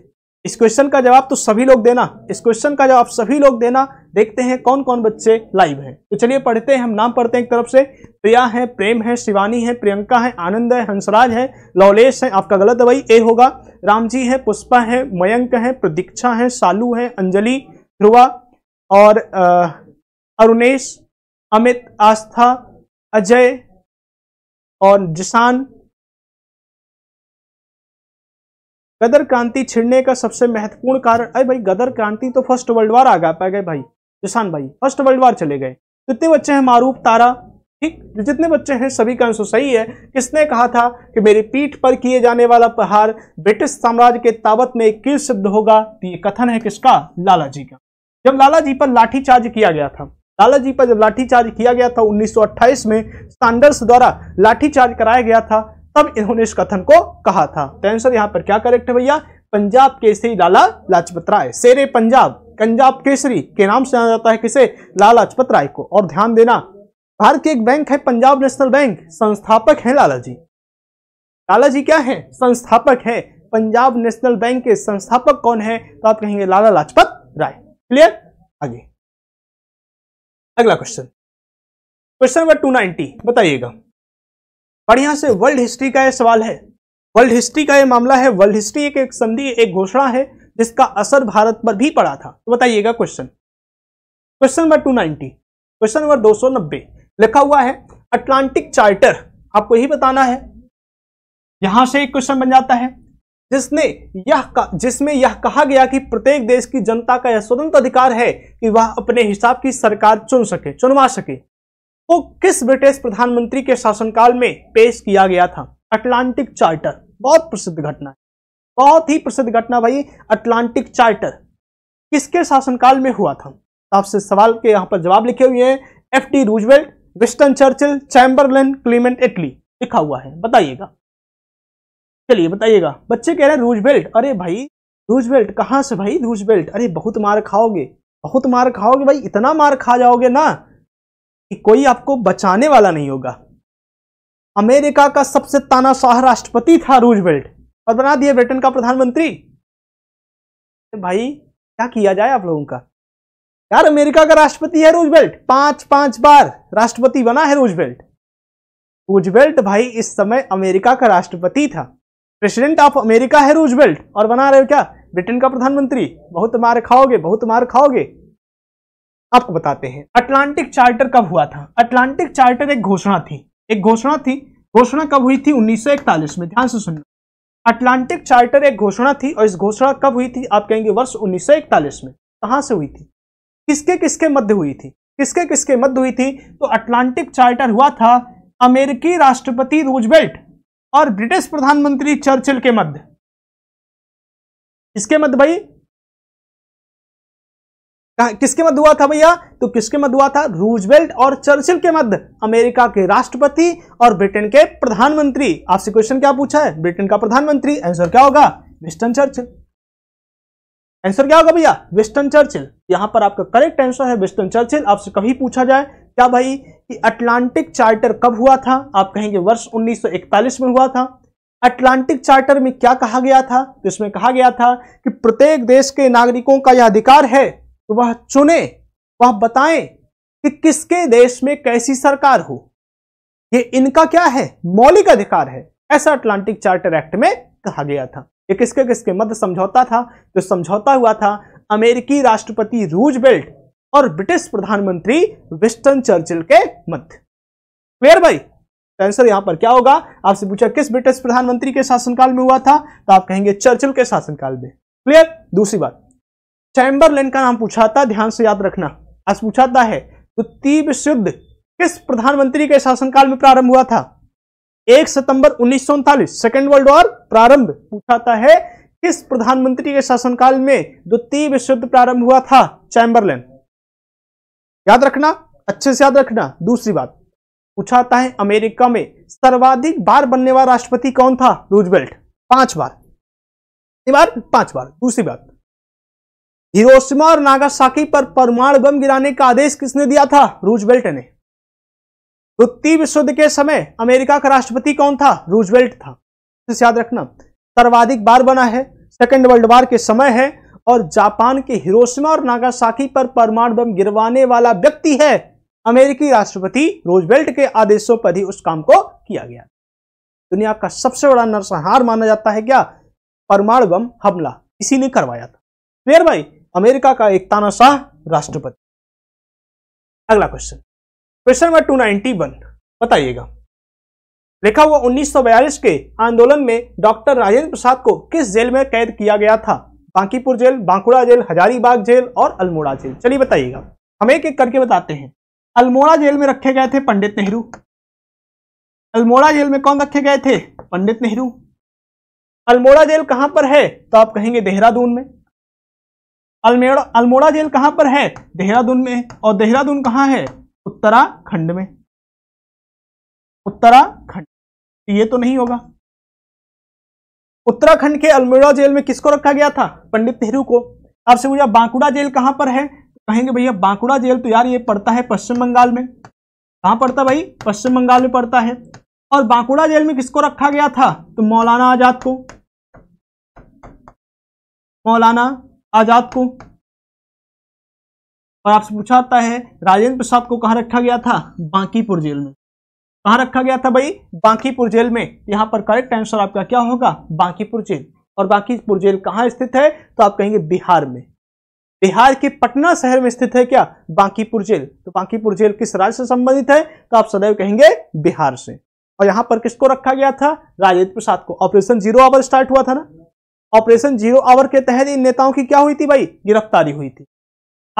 Speaker 2: इस क्वेश्चन का जवाब तो सभी लोग देना इस क्वेश्चन का जवाब सभी लोग देना देखते हैं कौन कौन बच्चे लाइव हैं तो चलिए पढ़ते हैं हम नाम पढ़ते हैं एक तरफ से प्रिया है प्रेम है शिवानी है प्रियंका है आनंद है हंसराज है लौलेश है आपका गलत भाई ए होगा रामजी है पुष्पा है मयंक है प्रदीक्षा है सालू है अंजलि ध्रुवा
Speaker 1: और अरुणेश अमित आस्था अजय और जिसान गदर क्रांति छिड़ने का सबसे महत्वपूर्ण कारण अरे भाई गदर क्रांति तो फर्स्ट वर्ल्ड वार आ
Speaker 2: गया पा गए भाई जिसान भाई फर्स्ट वर्ल्ड वार चले गए जितने बच्चे हैं मारूफ तारा ठीक जितने बच्चे हैं सभी का आंसर सही है किसने कहा था कि मेरी पीठ पर किए जाने वाला प्रहार ब्रिटिश साम्राज्य के ताबत में किस सिद्ध होगा तो ये कथन है किसका लाला जी का जब लाला जी पर लाठीचार्ज किया गया था लाला जी पर जब लाठीचार्ज किया गया था 1928 में स्टैंडर्स द्वारा लाठीचार्ज कराया गया था तब इन्होंने इस कथन को कहा था तो आंसर यहाँ पर क्या करेक्ट है भैया पंजाब केसरी लाला लाजपत राय शेरे पंजाब पंजाब केसरी के नाम से जाना जाता है किसे लाला लाजपत राय को और ध्यान देना भारत की एक बैंक है पंजाब नेशनल बैंक संस्थापक है लाला जी लाला जी क्या है संस्थापक है
Speaker 1: पंजाब नेशनल बैंक के संस्थापक कौन है तो आप कहेंगे लाला लाजपत राय क्लियर आगे अगला question question number two ninety बताइएगा और यहां से वर्ल्ड हिस्ट्री का यह सवाल है वर्ल्ड हिस्ट्री का यह मामला
Speaker 2: है वर्ल्ड हिस्ट्री एक, एक संधि एक घोषणा है जिसका असर भारत पर भी पड़ा था तो बताइएगा question question number two ninety question number दो सौ नब्बे लिखा हुआ है अटलांटिक चार्टर आपको यही बताना है यहां से एक क्वेश्चन बन जाता है जिसने यह जिसमें यह कहा गया कि प्रत्येक देश की जनता का यह स्वतंत्र अधिकार है कि वह अपने हिसाब की सरकार चुन सके चुनवा सके को किस ब्रिटिश प्रधानमंत्री के शासनकाल में पेश किया गया था अटलांटिक चार्टर बहुत प्रसिद्ध घटना बहुत ही प्रसिद्ध घटना भाई अटलांटिक चार्टर किसके शासनकाल में हुआ था तो आपसे सवाल के यहाँ पर जवाब लिखे हुए हैं F T Roosevelt Winston Churchill Chamberlain Clement Attlee लिखा हुआ है बताइएगा चलिए बताइएगा बच्चे कह रहे हैं रूजवेल्ट अरे भाई रूजवेल्ट कहाँ से भाई रूजवेल्ट अरे बहुत मार खाओगे बहुत मार खाओगे भाई इतना मार खा जाओगे ना कि कोई आपको बचाने वाला नहीं होगा अमेरिका का सबसे तानाशाह राष्ट्रपति था रूजवेल्ट और बना दिया ब्रिटेन का प्रधानमंत्री तो भाई क्या किया जाए आप लोगों का यार अमेरिका का राष्ट्रपति है रूजवेल्ट पांच पांच बार राष्ट्रपति बना है रूजवेल्ट रूजवेल्ट भाई इस समय अमेरिका का राष्ट्रपति था प्रेसिडेंट ऑफ अमेरिका है रूजवेल्ट और बना रहे हो क्या ब्रिटेन का प्रधानमंत्री बहुत मार खाओगे बहुत मार खाओगे आपको बताते हैं अटलांटिक चार्टर कब हुआ था अटलांटिक चार्टर एक घोषणा थी एक घोषणा थी घोषणा कब हुई थी 1941 में ध्यान से सुनना अटलांटिक चार्टर एक घोषणा थी और इस घोषणा कब हुई थी आप कहेंगे वर्ष 1941 में कहां से हुई थी किसके किसके मध्य हुई थी किसके किसके मध्य हुई थी तो अटलांटिक चार्टर हुआ था
Speaker 1: अमेरिकी राष्ट्रपति रूजबेल्ट और ब्रिटिश प्रधानमंत्री चर्चिल के मध्य इसके मध्य भाई किसके मध्य हुआ था भैया तो किसके मध्य हुआ था रूजवेल्ट और चर्चिल के मध्य अमेरिका के
Speaker 2: राष्ट्रपति और ब्रिटेन के प्रधानमंत्री आपसे क्वेश्चन क्या पूछा है ब्रिटेन का प्रधानमंत्री आंसर क्या होगा विस्टन चर्चिल आंसर क्या होगा भैया विस्टन चर्चिल यहां पर आपका करेक्ट आंसर है विस्टन चर्चिल आपसे कभी पूछा जाए क्या भाई कि अटलांटिक चार्टर कब हुआ था आप कहेंगे वर्ष 1941 में हुआ था अटलांटिक चार्टर में क्या कहा गया था तो इसमें कहा गया था कि प्रत्येक देश के नागरिकों का यह अधिकार है तो वह चुने वह बताएं कि किसके देश में कैसी सरकार हो ये इनका क्या है मौलिक अधिकार है ऐसा अटलांटिक चार्टर एक्ट में कहा गया था ये किसके किसके मध्य समझौता था जो समझौता हुआ था अमेरिकी राष्ट्रपति रूजबेल्ट और ब्रिटिश प्रधानमंत्री विस्टन चर्चिल के मध्य क्लियर भाई तो आंसर यहां पर क्या होगा आपसे पूछा किस ब्रिटिश प्रधानमंत्री के शासनकाल में हुआ था तो आप कहेंगे चर्चिल के शासनकाल में क्लियर दूसरी बात चैम्बरलेन का नाम पूछा था ध्यान से याद रखना आज पूछा था है द्वितीय तो तीव युद्ध किस प्रधानमंत्री के शासनकाल में प्रारंभ हुआ था एक सितंबर उन्नीस सौ सेकेंड वर्ल्ड वॉर प्रारंभ पूछा था है किस प्रधानमंत्री के शासनकाल में द्वितीय विश्व युद्ध प्रारंभ हुआ था चैम्बरलेन याद रखना अच्छे से याद रखना दूसरी बात पूछा था है अमेरिका में सर्वाधिक बार बनने वाला राष्ट्रपति कौन था रूजबेल्ट पांच बार
Speaker 1: बार पांच बार दूसरी बात हिरोशिमा और नागासाकी पर परमाणु बम गिराने का आदेश किसने दिया था रूजवेल्ट ने द्वितीय विश्व
Speaker 2: युद्ध के समय अमेरिका का राष्ट्रपति कौन था रूजवेल्ट था याद रखना सर्वाधिक बार बना है सेकेंड वर्ल्ड वार के समय है और जापान के हिरोशिमा और नागासाकी पर परमाणु बम गिरवाने वाला व्यक्ति है अमेरिकी राष्ट्रपति रोजबेल्ट के आदेशों पर ही उस काम को किया गया दुनिया का सबसे बड़ा नरसंहार माना जाता है क्या
Speaker 1: परमाणु बम हमला इसी ने करवाया था क्लियर भाई अमेरिका का एक तानाशाह राष्ट्रपति अगला question question number two ninety one बताइएगा लिखा हुआ 1942 के आंदोलन में डॉक्टर राजेंद्र प्रसाद को
Speaker 2: किस जेल में कैद किया गया था Bankipur jail Bankura jail Hazaribagh jail और अल्मोड़ा जेल चलिए बताइएगा हम एक एक करके बताते हैं अल्मोड़ा जेल में रखे गए थे पंडित नेहरू
Speaker 1: अल्मोड़ा जेल में कौन रखे गए थे पंडित नेहरू अल्मोड़ा जेल कहां पर है तो आप कहेंगे देहरादून में अल्मेड़ा अल्मोड़ा जेल कहां पर है देहरादून में और देहरादून कहां है उत्तराखंड में उत्तराखंड ये तो नहीं होगा उत्तराखंड के अल्मोड़ा जेल में किसको रखा गया था पंडित नेहरू को आपसे पूछा बांकुड़ा जेल कहां पर है
Speaker 2: कहेंगे भैया बांकुड़ा जेल तो यार ये पड़ता है पश्चिम बंगाल में कहां पड़ता भाई पश्चिम बंगाल
Speaker 1: में पड़ता है और बांकुड़ा जेल में किसको रखा गया था तो मौलाना आजाद को मौलाना आजाद को और आपसे पूछा जाता है राजेंद्र प्रसाद को कहा रखा गया था बांकीपुर जेल में
Speaker 2: कहा रखा गया था भाई बांकीपुर जेल में यहां पर करेक्ट आंसर आपका क्या होगा बांकीपुर जेल और बांकीपुर जेल कहां स्थित है तो आप कहेंगे बिहार में बिहार के पटना शहर में स्थित है क्या बांकीपुर जेल तो बांकीपुर जेल किस राज्य से संबंधित है तो आप सदैव कहेंगे बिहार से और यहां पर किसको रखा गया था राजेंद्र प्रसाद को ऑपरेशन जीरो आवर स्टार्ट हुआ था ना ऑपरेशन जीरो आवर के तहत इन नेताओं की क्या हुई थी भाई गिरफ्तारी हुई थी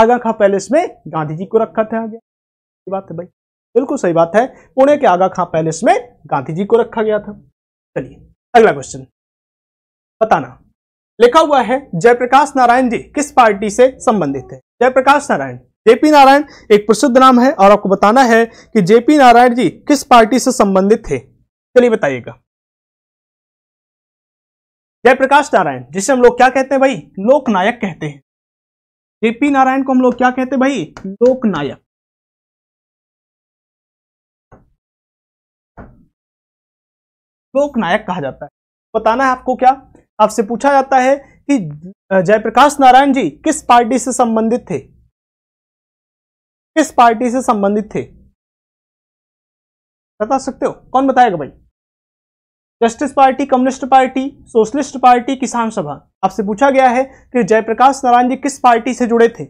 Speaker 2: आगा खां पैलेस में गांधी जी को रखा था गया बात है भाई बिल्कुल सही बात है पुणे के आगा खां पैलेस में गांधी जी को रखा गया था चलिए अगला क्वेश्चन बताना लिखा हुआ है जयप्रकाश नारायण जी किस पार्टी से संबंधित है जयप्रकाश नारायण जेपी नारायण एक प्रसिद्ध नाम है और आपको बताना है कि जेपी नारायण जी किस
Speaker 1: पार्टी से संबंधित थे चलिए बताइएगा जयप्रकाश नारायण जिसे हम लोग क्या कहते हैं भाई लोकनायक कहते हैं जेपी नारायण को हम लोग क्या कहते हैं भाई लोकनायक लोकनायक कहा जाता है बताना है आपको क्या आपसे पूछा जाता है कि जयप्रकाश नारायण जी किस पार्टी से संबंधित थे किस पार्टी से संबंधित थे बता सकते हो कौन बताएगा भाई justice party communist party socialist
Speaker 2: party Kisan Sabha आपसे पूछा गया है कि जयप्रकाश नारायण जी किस पार्टी से जुड़े थे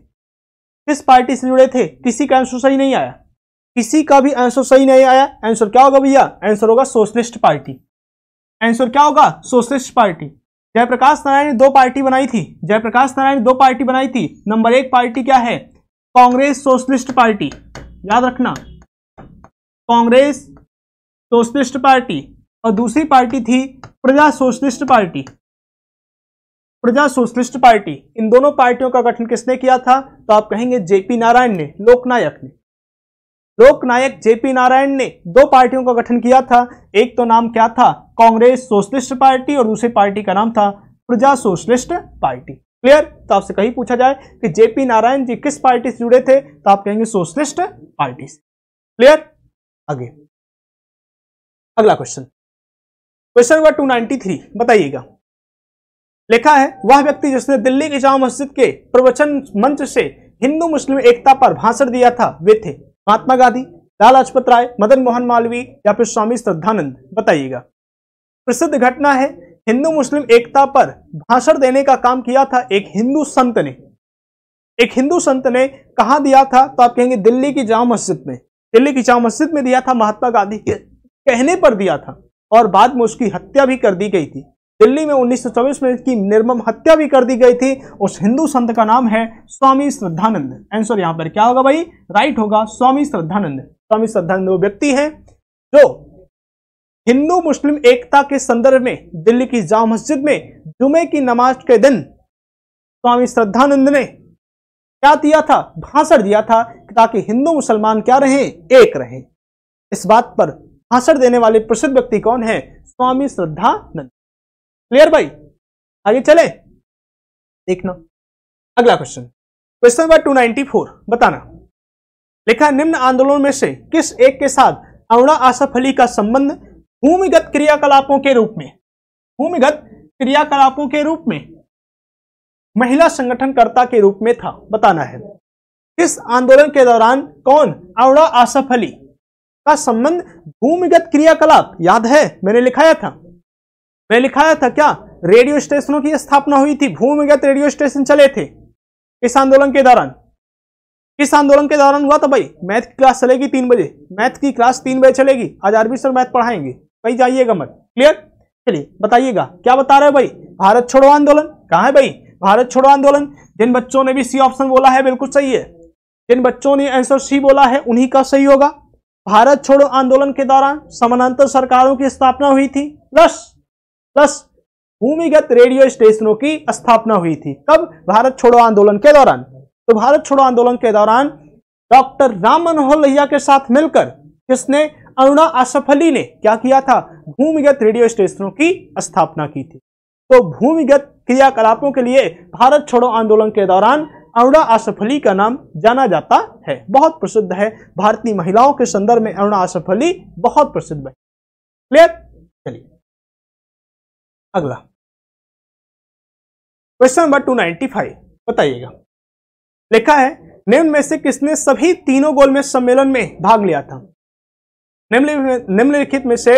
Speaker 2: किस पार्टी से जुड़े थे किसी का आंसर सही नहीं आया किसी का भी आंसर सही नहीं आया आंसर क्या होगा भैया आंसर होगा सोशलिस्ट पार्टी आंसर क्या होगा सोशलिस्ट पार्टी जयप्रकाश नारायण ने दो पार्टी बनाई थी जयप्रकाश नारायण ने दो पार्टी बनाई थी नंबर एक पार्टी क्या है कांग्रेस सोशलिस्ट पार्टी याद रखना कांग्रेस सोशलिस्ट पार्टी और दूसरी पार्टी थी Praja socialist party Praja socialist party इन दोनों पार्टियों का गठन किसने किया था तो आप कहेंगे जेपी नारायण ने लोकनायक ने लोकनायक जेपी नारायण ने दो पार्टियों का गठन किया था एक तो नाम क्या था कांग्रेस सोशलिस्ट पार्टी और दूसरी पार्टी का नाम था प्रजा सोशलिस्ट पार्टी क्लियर तो आपसे कहीं पूछा जाए कि जेपी नारायण जी किस
Speaker 1: पार्टी से जुड़े थे तो आप कहेंगे सोशलिस्ट पार्टी से क्लियर आगे अगला क्वेश्चन क्वेश्चन नंबर थ्री बताइएगा लिखा है वह व्यक्ति जिसने दिल्ली की जामा मस्जिद के प्रवचन मंच से हिंदू
Speaker 2: मुस्लिम एकता पर भाषण दिया था वे थे महात्मा गांधी लाल लाजपत राय मदन मोहन मालवी या फिर स्वामी श्रद्धानंद बताइएगा प्रसिद्ध घटना है हिंदू मुस्लिम एकता पर भाषण देने का काम किया था एक हिंदू संत ने एक हिंदू संत ने कहा दिया था तो आप कहेंगे दिल्ली की जामा मस्जिद में दिल्ली की जामा मस्जिद में दिया था महात्मा गांधी के कहने पर दिया था और बाद में उसकी हत्या भी कर दी गई थी दिल्ली में 1924 में इसकी निर्मम हत्या भी कर दी गई थी उस हिंदू संत का नाम है स्वामी श्रद्धानंद आंसर यहाँ पर क्या होगा भाई राइट होगा स्वामी श्रद्धानंद स्वामी श्रद्धानंद वो व्यक्ति है जो हिंदू मुस्लिम एकता के संदर्भ में दिल्ली की जाम मस्जिद में जुमे की नमाज के दिन स्वामी श्रद्धानंद ने क्या दिया था भाषण दिया था ताकि हिंदू मुसलमान क्या रहे एक रहे इस बात पर
Speaker 1: भाषण देने वाले प्रसिद्ध व्यक्ति कौन है स्वामी श्रद्धानंद क्लियर भाई आगे चले देखना अगला क्वेश्चन क्वेश्चन नंबर 294 बताना लिखा निम्न आंदोलन में से किस एक के साथ अरुणा
Speaker 2: असफली का संबंध भूमिगत क्रियाकलापों के रूप में भूमिगत क्रियाकलापों के रूप में महिला संगठनकर्ता के रूप में था बताना है इस आंदोलन के दौरान कौन अरुणा आसफ का संबंध भूमिगत क्रियाकलाप याद है मैंने लिखाया था मैं लिखाया था क्या रेडियो स्टेशनों की स्थापना हुई थी भूमिगत रेडियो स्टेशन चले थे इस आंदोलन के दौरान इस आंदोलन के दौरान हुआ था भाई मैथ की क्लास चलेगी तीन बजे मैथ की क्लास तीन बजे चलेगी आज आरबी सर मैथ पढ़ाएंगे भाई जाइएगा मत क्लियर चलिए बताइएगा क्या बता रहे भाई भारत छोड़ो आंदोलन कहा है भाई भारत छोड़ो आंदोलन जिन बच्चों ने भी सी ऑप्शन बोला है बिल्कुल सही है जिन बच्चों ने आंसर सी बोला है उन्हीं का सही होगा भारत छोड़ो आंदोलन के दौरान समानांतर सरकारों की स्थापना हुई थी प्लस प्लस भूमिगत रेडियो स्टेशनों की स्थापना हुई थी कब भारत छोड़ो आंदोलन के दौरान तो भारत छोड़ो आंदोलन के दौरान डॉक्टर राम मनोहर लोहिया के साथ मिलकर किसने अरुणा असफली ने क्या किया था भूमिगत रेडियो स्टेशनों की स्थापना की थी तो भूमिगत क्रियाकलापों के लिए भारत छोड़ो आंदोलन के दौरान अरुणा आसफ का नाम
Speaker 1: जाना जाता है बहुत प्रसिद्ध है भारतीय महिलाओं के संदर्भ में अरुणा आसफ बहुत प्रसिद्ध है क्लियर चलिए अगला question number two ninety five बताइएगा लिखा है निम्न में से किसने सभी तीनों गोल में सम्मेलन में भाग लिया था
Speaker 2: निम्नलिखित में से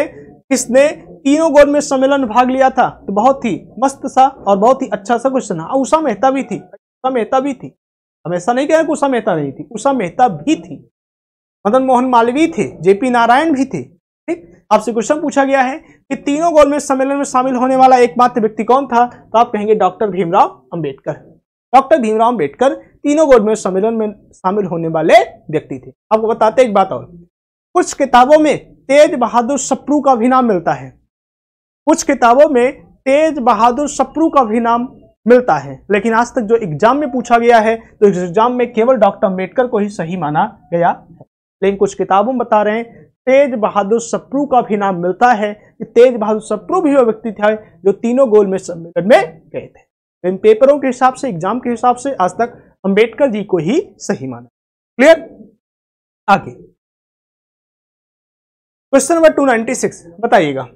Speaker 2: किसने तीनों गोल में सम्मेलन भाग लिया था तो बहुत ही मस्त सा और बहुत ही अच्छा सा क्वेश्चन है उषा मेहता भी थी मेहता भी थी हम ऐसा नहीं कह रहे उषा मेहता नहीं थी उषा मेहता भी थी मदन मोहन मालवीय थे जेपी नारायण भी थे ठीक आपसे क्वेश्चन पूछा गया है कि तीनों गोलमेज सम्मेलन में शामिल होने वाला एकमात्र व्यक्ति कौन था तो आप कहेंगे डॉक्टर भीमराव अंबेडकर डॉक्टर भीमराव अंबेडकर तीनों गोलमेज सम्मेलन में शामिल होने वाले व्यक्ति थे आपको बताते एक बात और कुछ किताबों में तेज बहादुर सप्रू का भी नाम मिलता है कुछ किताबों में तेज बहादुर सप्रू का भी नाम मिलता है लेकिन आज तक जो एग्जाम में पूछा गया है तो इस एग्जाम में केवल डॉक्टर अम्बेडकर को ही सही माना गया है लेकिन कुछ किताबों में बता रहे हैं तेज बहादुर सप्रू का भी नाम मिलता है कि तेज बहादुर सप्रू भी वह व्यक्ति था जो तीनों गोल में सम्मेलन
Speaker 1: में गए थे लेकिन पेपरों के हिसाब से एग्जाम के हिसाब से आज तक अंबेडकर जी को ही सही माना क्लियर आगे question number two ninety six बताइएगा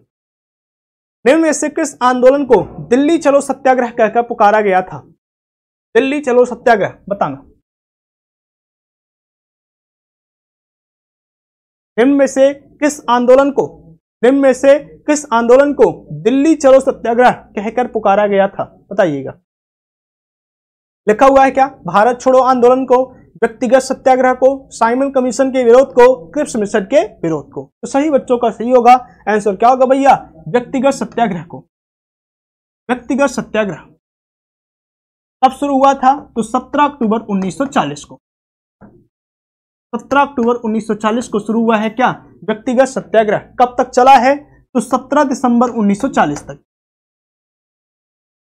Speaker 1: निम्न से किस आंदोलन को दिल्ली चलो सत्याग्रह कहकर पुकारा गया था दिल्ली चलो सत्याग्रह बताना निम्न में से किस आंदोलन को निम्न में से किस आंदोलन को दिल्ली चलो सत्याग्रह कहकर पुकारा
Speaker 2: गया था बताइएगा लिखा हुआ है क्या भारत छोड़ो आंदोलन को व्यक्तिगत सत्याग्रह को साइमन कमीशन के विरोध को क्रिप्स मिशन के विरोध को तो सही बच्चों
Speaker 1: का सही होगा आंसर क्या होगा भैया व्यक्तिगत सत्याग्रह को व्यक्तिगत सत्याग्रह कब शुरू हुआ था तो 17 अक्टूबर 1940 को 17 अक्टूबर 1940 को शुरू हुआ है क्या व्यक्तिगत सत्याग्रह कब तक चला है तो 17 दिसंबर 1940 तक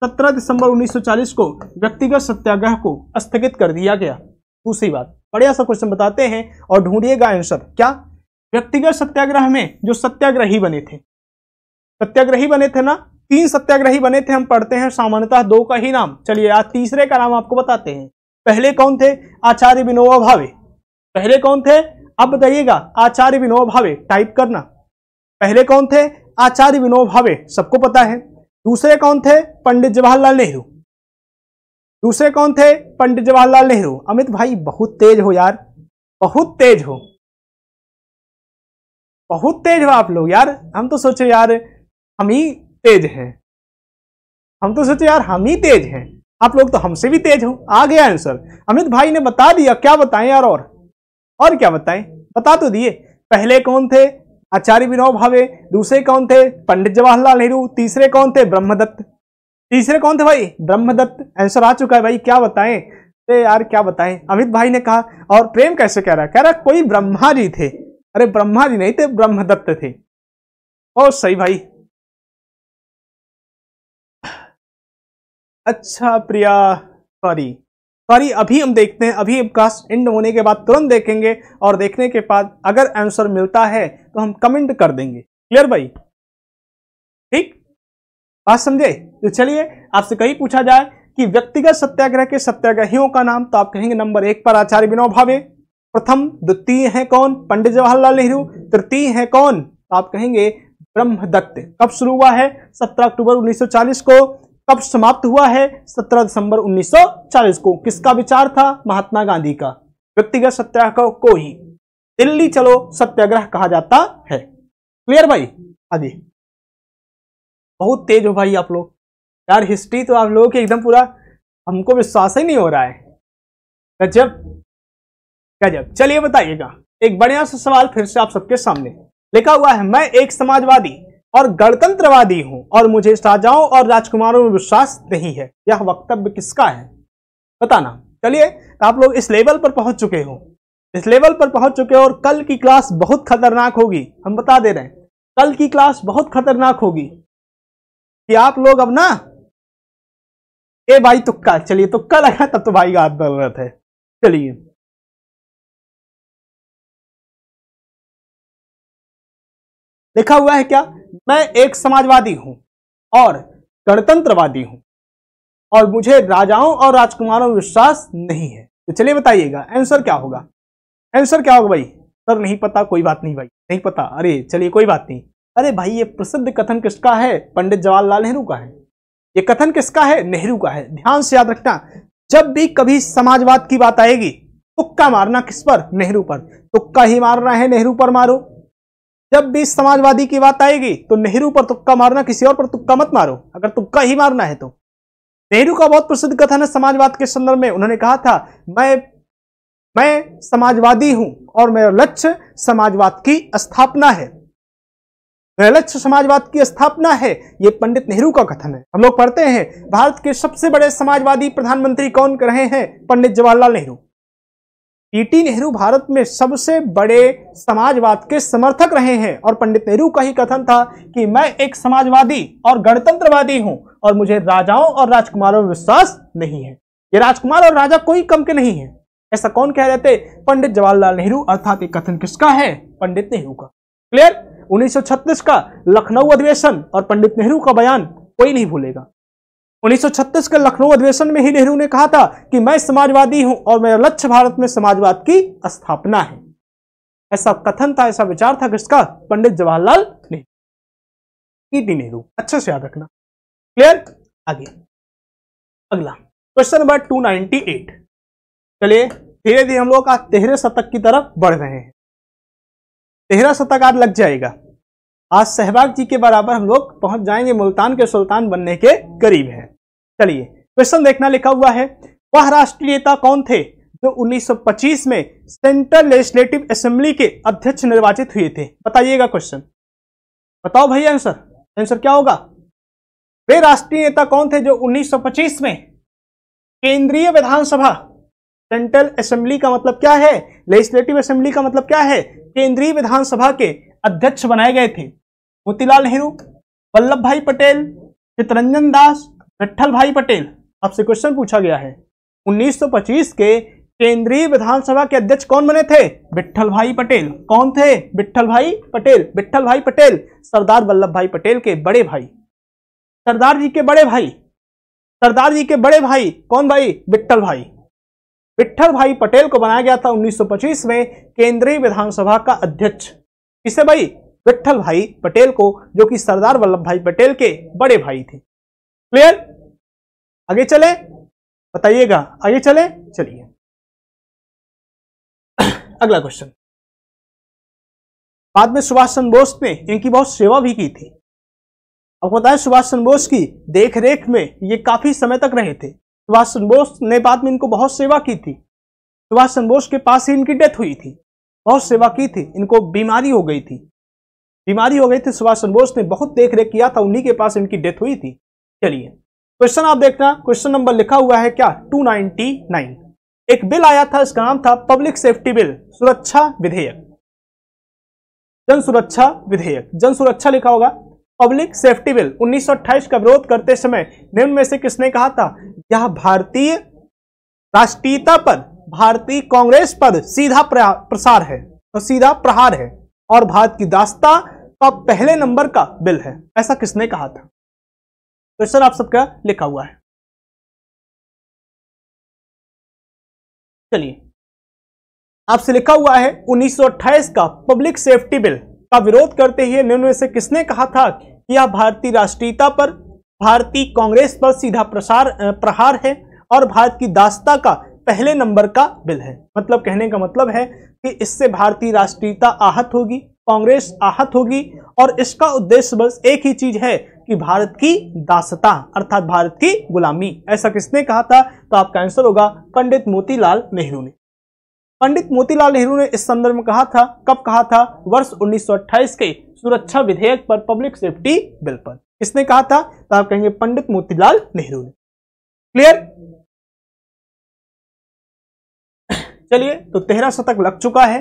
Speaker 2: 17 दिसंबर 1940 को व्यक्तिगत सत्याग्रह को स्थगित कर दिया गया दूसरी बात बढ़िया सा क्वेश्चन बताते हैं और ढूंढिएगा आंसर क्या व्यक्तिगत सत्याग्रह में जो सत्याग्रही बने थे सत्याग्रही बने थे ना तीन सत्याग्रही बने थे हम पढ़ते हैं सामान्यतः दो का ही नाम चलिए आज तीसरे का नाम आपको बताते हैं पहले कौन थे आचार्य विनोबा भावे पहले कौन थे अब बताइएगा आचार्य विनोबा भावे टाइप करना पहले कौन थे आचार्य विनोबा भावे सबको पता है दूसरे कौन थे पंडित
Speaker 1: जवाहरलाल नेहरू दूसरे कौन थे पंडित जवाहरलाल नेहरू अमित भाई बहुत तेज हो यार बहुत तेज हो बहुत तेज हो आप लोग यार हम तो सोचे यार हम ही तेज हैं हम
Speaker 2: तो सोचे यार हम ही तेज हैं आप लोग तो हमसे भी तेज हो आ गया आंसर अमित भाई ने बता दिया क्या बताएं यार और और क्या बताएं बता तो दिए पहले कौन थे आचार्य विनोद भावे दूसरे कौन थे पंडित जवाहरलाल नेहरू तीसरे कौन थे ब्रह्मदत्त तीसरे कौन थे भाई ब्रह्मदत्त आंसर आ चुका है भाई क्या बताएं अरे यार क्या बताएं अमित भाई ने
Speaker 1: कहा और प्रेम कैसे कह रहा है कह रहा कोई ब्रह्मा जी थे अरे ब्रह्मा जी नहीं थे ब्रह्मदत्त थे ओ सही भाई अच्छा प्रिया सॉरी सॉरी अभी हम देखते हैं अभी कास्ट
Speaker 2: एंड होने के बाद तुरंत देखेंगे और देखने के बाद अगर आंसर मिलता है तो हम कमेंट कर देंगे क्लियर भाई बात समझे तो चलिए आपसे कहीं पूछा जाए कि व्यक्तिगत सत्याग्रह के सत्याग्रहियों का नाम तो आप कहेंगे नंबर एक पर आचार्य विनो भावे प्रथम द्वितीय है कौन पंडित जवाहरलाल नेहरू तृतीय है कौन तो आप कहेंगे ब्रह्मदत्त कब शुरू हुआ है 17 अक्टूबर 1940 को कब समाप्त हुआ है 17 दिसंबर 1940 को किसका विचार था महात्मा गांधी का
Speaker 1: व्यक्तिगत सत्याग्रह को को ही दिल्ली चलो सत्याग्रह कहा जाता है क्लियर भाई आदि हाँ बहुत तेज हो भाई आप लोग यार हिस्ट्री तो आप लोगों की एकदम पूरा हमको विश्वास ही नहीं हो रहा है गजब
Speaker 2: गजब चलिए बताइएगा एक बढ़िया सा सवाल फिर से आप सबके सामने लिखा हुआ है मैं एक समाजवादी और गणतंत्रवादी हूं और मुझे राजाओं और राजकुमारों में विश्वास नहीं है यह वक्तव्य किसका है बताना चलिए आप लोग इस लेवल पर पहुंच चुके हो इस लेवल पर पहुंच चुके हो और कल की क्लास बहुत खतरनाक होगी हम बता दे रहे
Speaker 1: हैं कल की क्लास बहुत खतरनाक होगी कि आप लोग अब ना ए भाई तुक्का चलिए तुक्का लगा तब तो भाई याद कर रहे थे चलिए लिखा हुआ है क्या मैं एक समाजवादी हूं और गणतंत्रवादी हूं
Speaker 2: और मुझे राजाओं और राजकुमारों में विश्वास नहीं है तो चलिए बताइएगा आंसर क्या होगा आंसर क्या होगा भाई सर नहीं पता कोई बात नहीं भाई नहीं पता अरे चलिए कोई बात नहीं अरे भाई ये प्रसिद्ध कथन किसका है पंडित जवाहरलाल नेहरू का है ये कथन किसका है नेहरू का है ध्यान से याद रखना जब भी कभी समाजवाद की बात आएगी तुक्का मारना किस पर नेहरू पर तुक्का ही मारना है नेहरू पर मारो जब भी समाजवादी की बात आएगी तो नेहरू पर तुक्का मारना किसी और पर तुक्का मत मारो अगर तुक्का ही मारना है तो नेहरू का बहुत प्रसिद्ध कथन है समाजवाद के संदर्भ में उन्होंने कहा था मैं मैं समाजवादी हूं और मेरा लक्ष्य समाजवाद की स्थापना है निर्लक्ष समाजवाद की स्थापना है ये पंडित नेहरू का कथन है हम लोग पढ़ते हैं भारत के सबसे बड़े समाजवादी प्रधानमंत्री कौन रहे हैं पंडित जवाहरलाल नेहरू पीटी नेहरू भारत में सबसे बड़े समाजवाद के समर्थक रहे हैं और पंडित नेहरू का ही कथन था कि मैं एक समाजवादी और गणतंत्रवादी हूं और मुझे राजाओं और राजकुमारों में विश्वास नहीं है ये राजकुमार और राजा कोई कम के नहीं है ऐसा कौन कह रहे थे पंडित जवाहरलाल नेहरू अर्थात ये कथन किसका है पंडित नेहरू का क्लियर 1936 का लखनऊ अधिवेशन और पंडित नेहरू का बयान कोई नहीं भूलेगा 1936 के लखनऊ अधिवेशन में ही नेहरू ने कहा था कि मैं समाजवादी हूं और मेरा लक्ष्य भारत में समाजवाद की स्थापना है ऐसा कथन था ऐसा विचार था किसका पंडित
Speaker 1: जवाहरलाल नेहरू नेहरू अच्छे से याद रखना क्लियर आगे अगला क्वेश्चन नंबर 298 चलिए धीरे धीरे हम लोग आज तेहरे शतक की तरफ बढ़ रहे हैं तेरह सौ तक लग जाएगा
Speaker 2: आज सहबाग जी के बराबर हम लोग पहुंच जाएंगे मुल्तान के सुल्तान बनने के करीब है चलिए क्वेश्चन देखना लिखा हुआ है वह राष्ट्रीय नेता कौन थे जो 1925 में सेंट्रल लेजिस्लेटिव असेंबली के अध्यक्ष निर्वाचित हुए थे बताइएगा क्वेश्चन बताओ भाई आंसर आंसर क्या होगा वे राष्ट्रीय नेता कौन थे जो 1925 में केंद्रीय विधानसभा सेंट्रल असेंबली का मतलब क्या है लेजिस्लेटिव असेंबली का मतलब क्या है केंद्रीय विधानसभा के अध्यक्ष बनाए गए थे मोतीलाल नेहरू वल्लभ भाई पटेल चितरंजन दास विठल भाई पटेल आपसे क्वेश्चन पूछा गया है 1925 के केंद्रीय विधानसभा के अध्यक्ष कौन बने थे विठल भाई पटेल कौन थे विठल भाई पटेल विठल भाई पटेल सरदार वल्लभ भाई पटेल के बड़े भाई सरदार जी के बड़े भाई सरदार जी के बड़े भाई कौन भाई विट्ठल भाई विठल भाई पटेल को बनाया गया था 1925 में केंद्रीय विधानसभा का अध्यक्ष किसे भाई विठल
Speaker 1: भाई पटेल को जो कि सरदार वल्लभ भाई पटेल के बड़े भाई थे क्लियर आगे चले बताइएगा आगे चले चलिए अगला क्वेश्चन बाद में सुभाष चंद्र बोस ने इनकी बहुत सेवा भी की थी आपको बताएं सुभाष चंद्र बोस की देखरेख में ये
Speaker 2: काफी समय तक रहे थे सुभाष चंद्र बोस ने बाद में इनको बहुत सेवा की थी सुभाष चंद्र बोस के पास ही इनकी डेथ हुई थी बहुत सेवा की थी इनको बीमारी हो गई थी बीमारी हो गई थी सुभाष चंद्र बोस ने बहुत देख रेख किया था उन्हीं के पास इनकी डेथ हुई थी चलिए क्वेश्चन आप देखना क्वेश्चन नंबर लिखा हुआ है क्या नाइन एक बिल आया था इसका नाम था पब्लिक सेफ्टी बिल सुरक्षा विधेयक जन सुरक्षा विधेयक जन सुरक्षा लिखा होगा पब्लिक सेफ्टी बिल 1928 का विरोध करते समय निम्न में से किसने कहा था यह भारतीय राष्ट्रीयता पर भारतीय कांग्रेस पर सीधा प्रसार है और तो सीधा प्रहार है और भारत की दास्ता
Speaker 1: का पहले नंबर का बिल है ऐसा किसने कहा था तो सर आप सबका लिखा हुआ है चलिए आपसे लिखा हुआ है उन्नीस का पब्लिक सेफ्टी बिल का विरोध करते
Speaker 2: हुए निम्न में से किसने कहा था कि यह भारतीय राष्ट्रीयता पर भारतीय कांग्रेस पर सीधा प्रसार प्रहार है और भारत की दासता का पहले नंबर का बिल है मतलब कहने का मतलब है कि इससे भारतीय राष्ट्रीयता आहत होगी कांग्रेस आहत होगी और इसका उद्देश्य बस एक ही चीज है कि भारत की दासता अर्थात भारत की गुलामी ऐसा किसने कहा था तो आपका आंसर होगा पंडित मोतीलाल नेहरू ने पंडित मोतीलाल नेहरू ने इस संदर्भ में कहा था कब कहा था वर्ष 1928 के सुरक्षा
Speaker 1: विधेयक पर पब्लिक सेफ्टी बिल पर किसने कहा था तो आप कहेंगे पंडित मोतीलाल नेहरू ने क्लियर चलिए तो तेरह शतक लग चुका है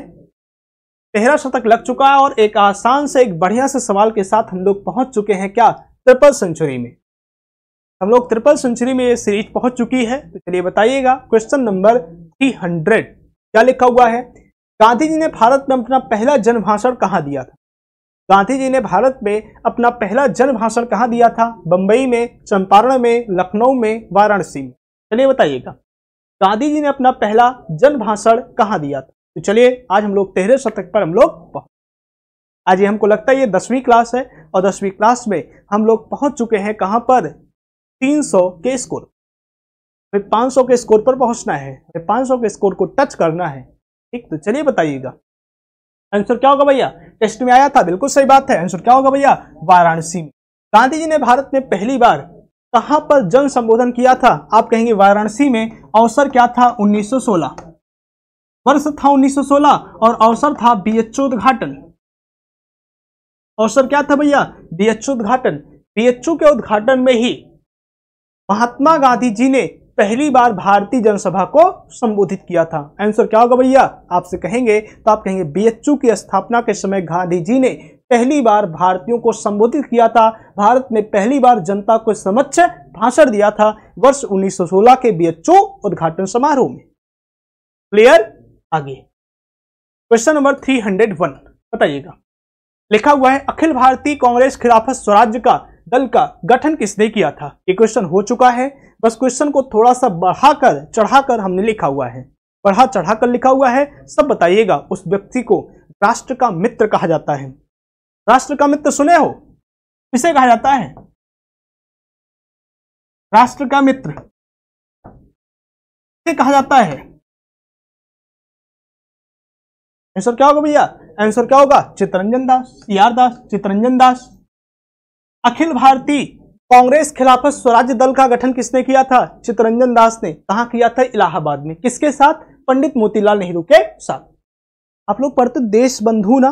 Speaker 1: तेरह शतक लग चुका है और एक आसान से एक बढ़िया
Speaker 2: से सवाल के साथ हम लोग पहुंच चुके हैं क्या ट्रिपल सेंचुरी में हम लोग ट्रिपल सेंचुरी में ये सीरीज पहुंच चुकी है तो चलिए बताइएगा क्वेश्चन नंबर थ्री हंड्रेड क्या लिखा हुआ है गांधी जी ने भारत में अपना पहला जन भाषण कहाँ दिया था गांधी जी ने भारत में अपना पहला जन भाषण कहाँ दिया था बम्बई में चंपारण में लखनऊ में वाराणसी में चलिए बताइएगा गांधी जी ने अपना पहला जन भाषण कहाँ दिया था तो चलिए आज हम लोग तेरह शतक पर हम लोग आज ये हमको लगता है ये दसवीं क्लास है और दसवीं क्लास में हम लोग पहुंच चुके हैं कहाँ पर 300 के स्कोर हमें पाँच के स्कोर पर पहुंचना है हमें पाँच के स्कोर को टच करना है ठीक तो चलिए बताइएगा आंसर क्या होगा भैया टेस्ट में आया था बिल्कुल सही बात है आंसर क्या होगा भैया वाराणसी में गांधी जी ने भारत में पहली बार कहां पर जन संबोधन किया था आप कहेंगे वाराणसी में अवसर क्या था 1916 वर्ष था 1916 और अवसर था उद्घाटन अवसर क्या था भैया बीएचओ उद्घाटन बीएचओ के उद्घाटन में ही महात्मा गांधी जी ने पहली बार भारतीय जनसभा को संबोधित किया था आंसर क्या होगा भैया आपसे कहेंगे तो आप कहेंगे बीएचयू की स्थापना के समय गांधी जी ने पहली बार भारतीयों को संबोधित किया था भारत में पहली बार जनता को समक्ष भाषण दिया था वर्ष 1916 के बीएचओ उद्घाटन समारोह में क्लियर आगे क्वेश्चन नंबर 301 बताइएगा लिखा हुआ है अखिल भारतीय कांग्रेस खिलाफत स्वराज का दल का गठन किसने किया था ये क्वेश्चन हो चुका है बस क्वेश्चन को थोड़ा सा बढ़ाकर चढ़ाकर हमने लिखा हुआ है बढ़ा चढ़ाकर लिखा हुआ
Speaker 1: है सब बताइएगा उस व्यक्ति को राष्ट्र का मित्र कहा जाता है राष्ट्र का मित्र सुने हो किसे कहा जाता है राष्ट्र का मित्र किसे कहा जाता है आंसर क्या होगा भैया आंसर क्या होगा चितरंजन दास यार दास
Speaker 2: चितरंजन दास अखिल भारतीय कांग्रेस खिलाफत स्वराज्य दल का गठन किसने किया था चितरंजन दास ने कहा किया था इलाहाबाद में किसके साथ पंडित मोतीलाल नेहरू के साथ आप लोग पढ़ते तो देश बंधु ना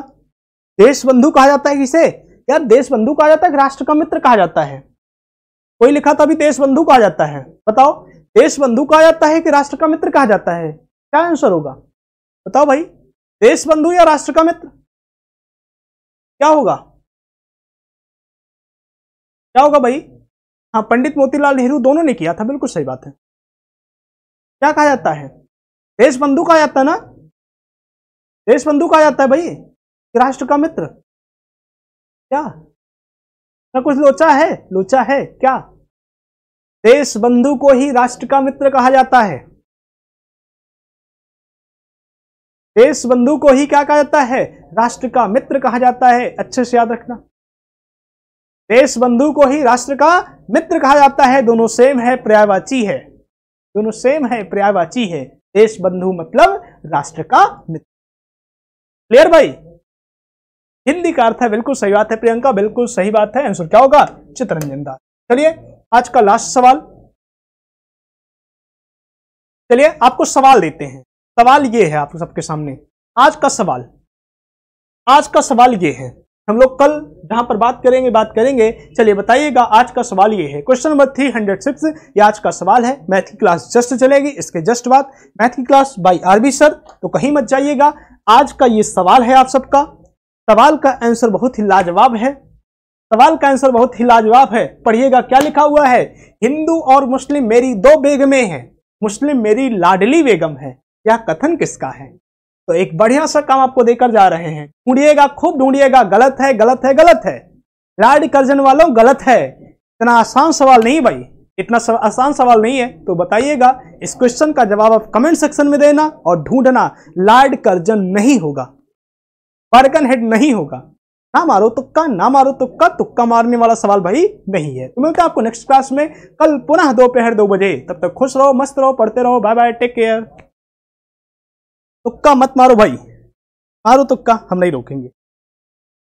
Speaker 2: देश बंधु कहा जाता है किसे यार देश बंधु कहा जाता है राष्ट्र का मित्र कहा जाता है कोई लिखा था अभी देश बंधु कहा जाता है बताओ देश बंधु कहा जाता है कि राष्ट्र का मित्र कहा जाता है क्या आंसर होगा
Speaker 1: बताओ भाई देश बंधु या राष्ट्र का मित्र क्या होगा क्या होगा भाई हाँ पंडित मोतीलाल नेहरू दोनों ने किया था बिल्कुल सही बात है क्या कहा जाता है देश बंधु कहा जाता है ना देश बंधु कहा जाता है भाई राष्ट्र का मित्र क्या ना कुछ लोचा है लोचा है क्या देश बंधु को ही राष्ट्र का मित्र कहा जाता है देश बंधु को ही क्या कहा जाता है राष्ट्र का मित्र कहा जाता है अच्छे से याद
Speaker 2: रखना देश बंधु को ही राष्ट्र का मित्र कहा जाता है दोनों सेम है
Speaker 1: पर्यायवाची है दोनों सेम है पर्यायवाची है देश बंधु मतलब राष्ट्र का मित्र क्लियर भाई हिंदी का अर्थ है बिल्कुल सही बात है प्रियंका बिल्कुल सही बात है आंसर क्या होगा चित्रंजन दास चलिए आज का लास्ट सवाल चलिए आपको सवाल देते हैं सवाल ये है आप सबके सामने आज का सवाल आज का सवाल ये है हम लोग कल
Speaker 2: जहां पर बात करेंगे बात करेंगे चलिए बताइएगा आज का सवाल ये है question number three hundred six ये आज का सवाल है मैथ की क्लास जस्ट चलेगी इसके जस्ट बाद मैथ की क्लास बाई आरबी सर तो कहीं मत जाइएगा आज का ये सवाल है आप सबका सवाल का आंसर बहुत ही लाजवाब है सवाल का आंसर बहुत ही लाजवाब है पढ़िएगा क्या लिखा हुआ है हिंदू और मुस्लिम मेरी दो बेगमें हैं मुस्लिम मेरी लाडली बेगम है यह कथन किसका है तो एक बढ़िया सा काम आपको देकर जा रहे हैं ढूंढिएगा खूब ढूंढिएगा गलत है गलत है गलत है लाड कर्जन वालों गलत है इतना आसान सवाल नहीं भाई इतना सव, आसान सवाल नहीं है तो बताइएगा इस क्वेश्चन का जवाब आप कमेंट सेक्शन में देना और ढूंढना लाड कर्जन नहीं होगा बार्कन हेड नहीं होगा ना मारो तुक्का ना मारो तुक्का तुक्का मारने वाला सवाल भाई नहीं है तो मिलते आपको नेक्स्ट क्लास में कल पुनः
Speaker 1: दोपहर दो बजे तब तक खुश रहो मस्त रहो पढ़ते रहो बाय बाय टेक केयर तुक्का मत मारो भाई मारो तुक्का हम नहीं रोकेंगे